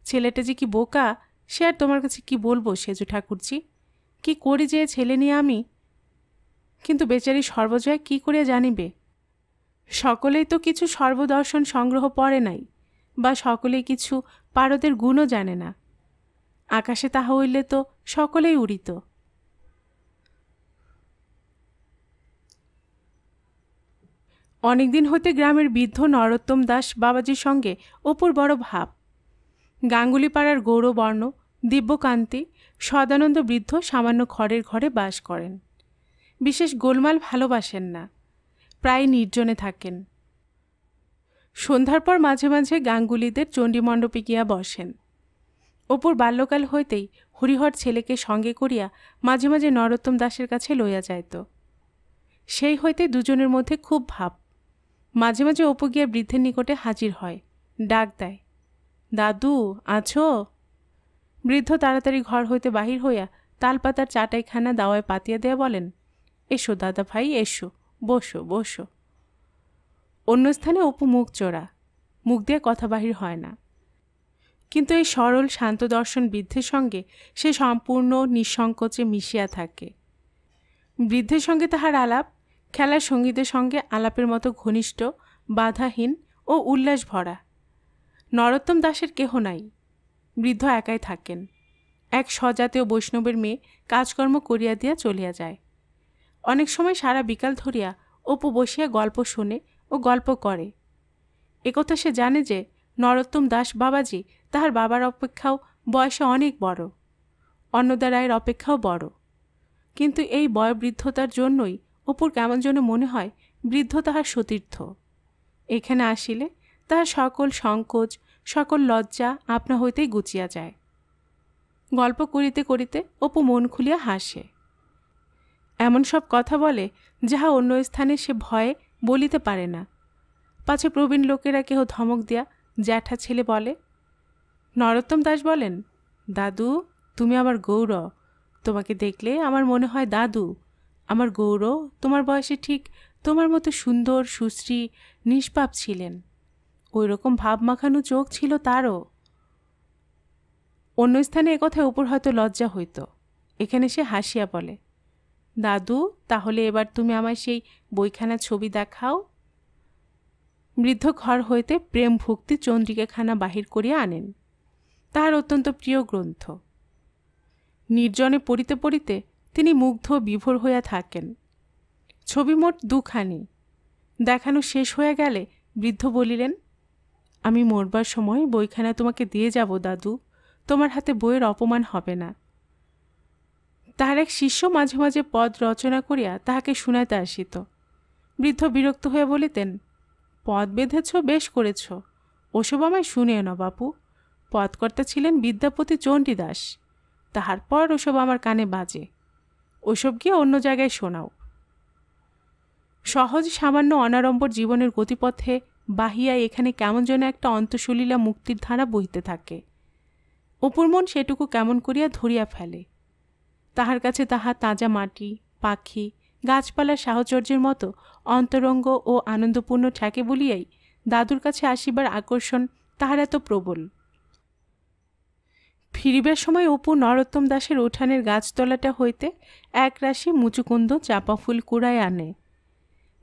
ছেলেটা যে কি বোকা সে আর তোমার কাছে কি বলবো সেজু ঠাকুরজি কি করি যে ছেলে নিয়ে আমি কিন্তু বেচারি সর্বজয়া কি করে জানিবে সকলেই তো কিছু সর্বদর্শন সংগ্রহ পড়ে নাই বা সকলেই কিছু পারদের গুণও জানে না আকাশে তাহা হইলে তো সকলেই উড়িত অনেকদিন হতে গ্রামের বৃদ্ধ নরোত্তম দাস বাবাজির সঙ্গে অপুর বড় ভাব গাঙ্গুলিপাড়ার গৌরবর্ণ দিব্যকান্তি সদানন্দ বৃদ্ধ সামান্য খড়ের ঘরে বাস করেন বিশেষ গোলমাল ভালোবাসেন না প্রায় নির্জনে থাকেন সন্ধ্যার পর মাঝে মাঝে গাঙ্গুলিদের চণ্ডীমণ্ডপে গিয়া বসেন অপুর বাল্যকাল হইতেই হরিহর ছেলেকে সঙ্গে করিয়া মাঝে মাঝে নরোত্তম দাসের কাছে লইয়া যাইত সেই হইতে দুজনের মধ্যে খুব ভাব মাঝে মাঝে অপু গিয়া বৃদ্ধের নিকটে হাজির হয় ডাক দেয় দাদু আছো বৃদ্ধ তাড়াতাড়ি ঘর হইতে বাহির হইয়া তালপাতার চাটাইখানা দাওয়ায় পাতিয়া দেয়া বলেন এসো দাদা ভাই এসো বসো বসো অন্য স্থানে অপু মুখ চোরা মুখ দিয়ে কথা বাহির হয় না কিন্তু এই সরল শান্ত দর্শন বৃদ্ধের সঙ্গে সে সম্পূর্ণ নিঃসংকোচে মিশিয়া থাকে বৃদ্ধের সঙ্গে তাহার আলাপ খেলার সঙ্গীদের সঙ্গে আলাপের মতো ঘনিষ্ঠ বাধাহীন ও উল্লাস ভরা নরোত্তম দাসের কেহ নাই বৃদ্ধ একাই থাকেন এক স্বজাতীয় বৈষ্ণবের মেয়ে কাজকর্ম করিয়া দিয়া চলিয়া যায় অনেক সময় সারা বিকাল ধরিয়া অপু বসিয়া গল্প শুনে ও গল্প করে একথা সে জানে যে নরোত্তম দাস বাবাজি তাহার বাবার অপেক্ষাও বয়সে অনেক বড় অন্নদা রায়ের অপেক্ষাও বড় কিন্তু এই বয়বৃদ্ধতার জন্যই অপুর কেমন যেন মনে হয় বৃদ্ধ তাহার সতীর্থ এখানে আসিলে তাহার সকল সংকোচ সকল লজ্জা আপনা হইতেই গুচিয়া যায় গল্প করিতে করিতে অপু মন খুলিয়া হাসে এমন সব কথা বলে যাহা অন্য স্থানে সে ভয়ে বলিতে পারে না পাছে প্রবীণ লোকেরা কেহ ধমক দিয়া জ্যাঠা ছেলে বলে নরোত্তম দাস বলেন দাদু তুমি আমার গৌর তোমাকে দেখলে আমার মনে হয় দাদু আমার গৌরব তোমার বয়সে ঠিক তোমার মতো সুন্দর সুশ্রী নিষ্পাপ ছিলেন ওই রকম ভাব মাখানো চোখ ছিল তারও অন্য স্থানে একথায় উপর হয়তো লজ্জা হইত এখানে সে হাসিয়া বলে দাদু তাহলে এবার তুমি আমার সেই বইখানা ছবি দেখাও বৃদ্ধ ঘর হইতে প্রেম ভক্তি চন্দ্রিকাখানা বাহির করিয়া আনেন তাহার অত্যন্ত প্রিয় গ্রন্থ নির্জনে পড়িতে পড়িতে তিনি মুগ্ধ বিভোর হইয়া থাকেন ছবি মোট দুখানি দেখানো শেষ হয়ে গেলে বৃদ্ধ বলিলেন আমি মরবার সময় বইখানা তোমাকে দিয়ে যাব দাদু তোমার হাতে বইয়ের অপমান হবে না তাহার এক শিষ্য মাঝে মাঝে পদ রচনা করিয়া তাহাকে শুনাইতে আসিত বৃদ্ধ বিরক্ত হয়ে বলিতেন পদ বেঁধেছ বেশ করেছ ওসব আমায় শুনিও না বাপু পদকর্তা ছিলেন বিদ্যাপতি চণ্ডীদাস তাহার পর ওসব আমার কানে বাজে ওসব গিয়ে অন্য জায়গায় শোনাও সহজ সামান্য অনারম্বর জীবনের গতিপথে বাহিয়া এখানে কেমন যেন একটা অন্তঃসলীলা মুক্তির ধারা বহিতে থাকে অপুর মন সেটুকু কেমন করিয়া ধরিয়া ফেলে তাহার কাছে তাহা তাজা মাটি পাখি গাছপালা সাহচর্যের মতো অন্তরঙ্গ ও আনন্দপূর্ণ ঠেকে বলিয়াই দাদুর কাছে আসিবার আকর্ষণ তাহার এত প্রবল ফিরিবার সময় অপু নরোত্তম দাসের উঠানের গাছতলাটা হইতে এক রাশি মুচুকুন্দ চাপা ফুল কুড়ায় আনে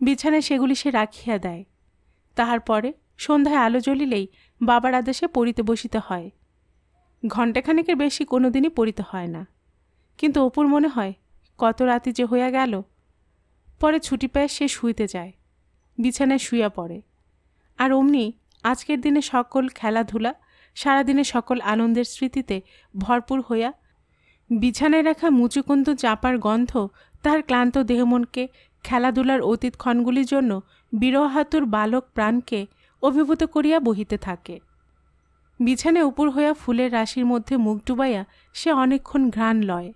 বিছানায় সেগুলি সে রাখিয়া দেয় তাহার পরে সন্ধ্যায় আলো জ্বলিলেই বাবার আদেশে পড়িতে বসিতে হয় ঘণ্টাখানেকের বেশি কোনো দিনই পড়িতে হয় না কিন্তু অপুর মনে হয় কত রাতি যে হইয়া গেল পরে ছুটি পায় সে শুইতে যায় বিছানায় শুইয়া পড়ে আর অমনি আজকের দিনে সকল খেলাধুলা সারাদিনে সকল আনন্দের স্মৃতিতে ভরপুর হইয়া বিছানায় রাখা মুচুকুন্দ চাপার গন্ধ তার ক্লান্ত দেহমনকে খেলাধুলার অতীত ক্ষণগুলির জন্য বিরহাতুর বালক প্রাণকে অভিভূত করিয়া বহিতে থাকে বিছানায় উপর হইয়া ফুলের রাশির মধ্যে মুখ ডুবাইয়া সে অনেকক্ষণ ঘ্রাণ লয়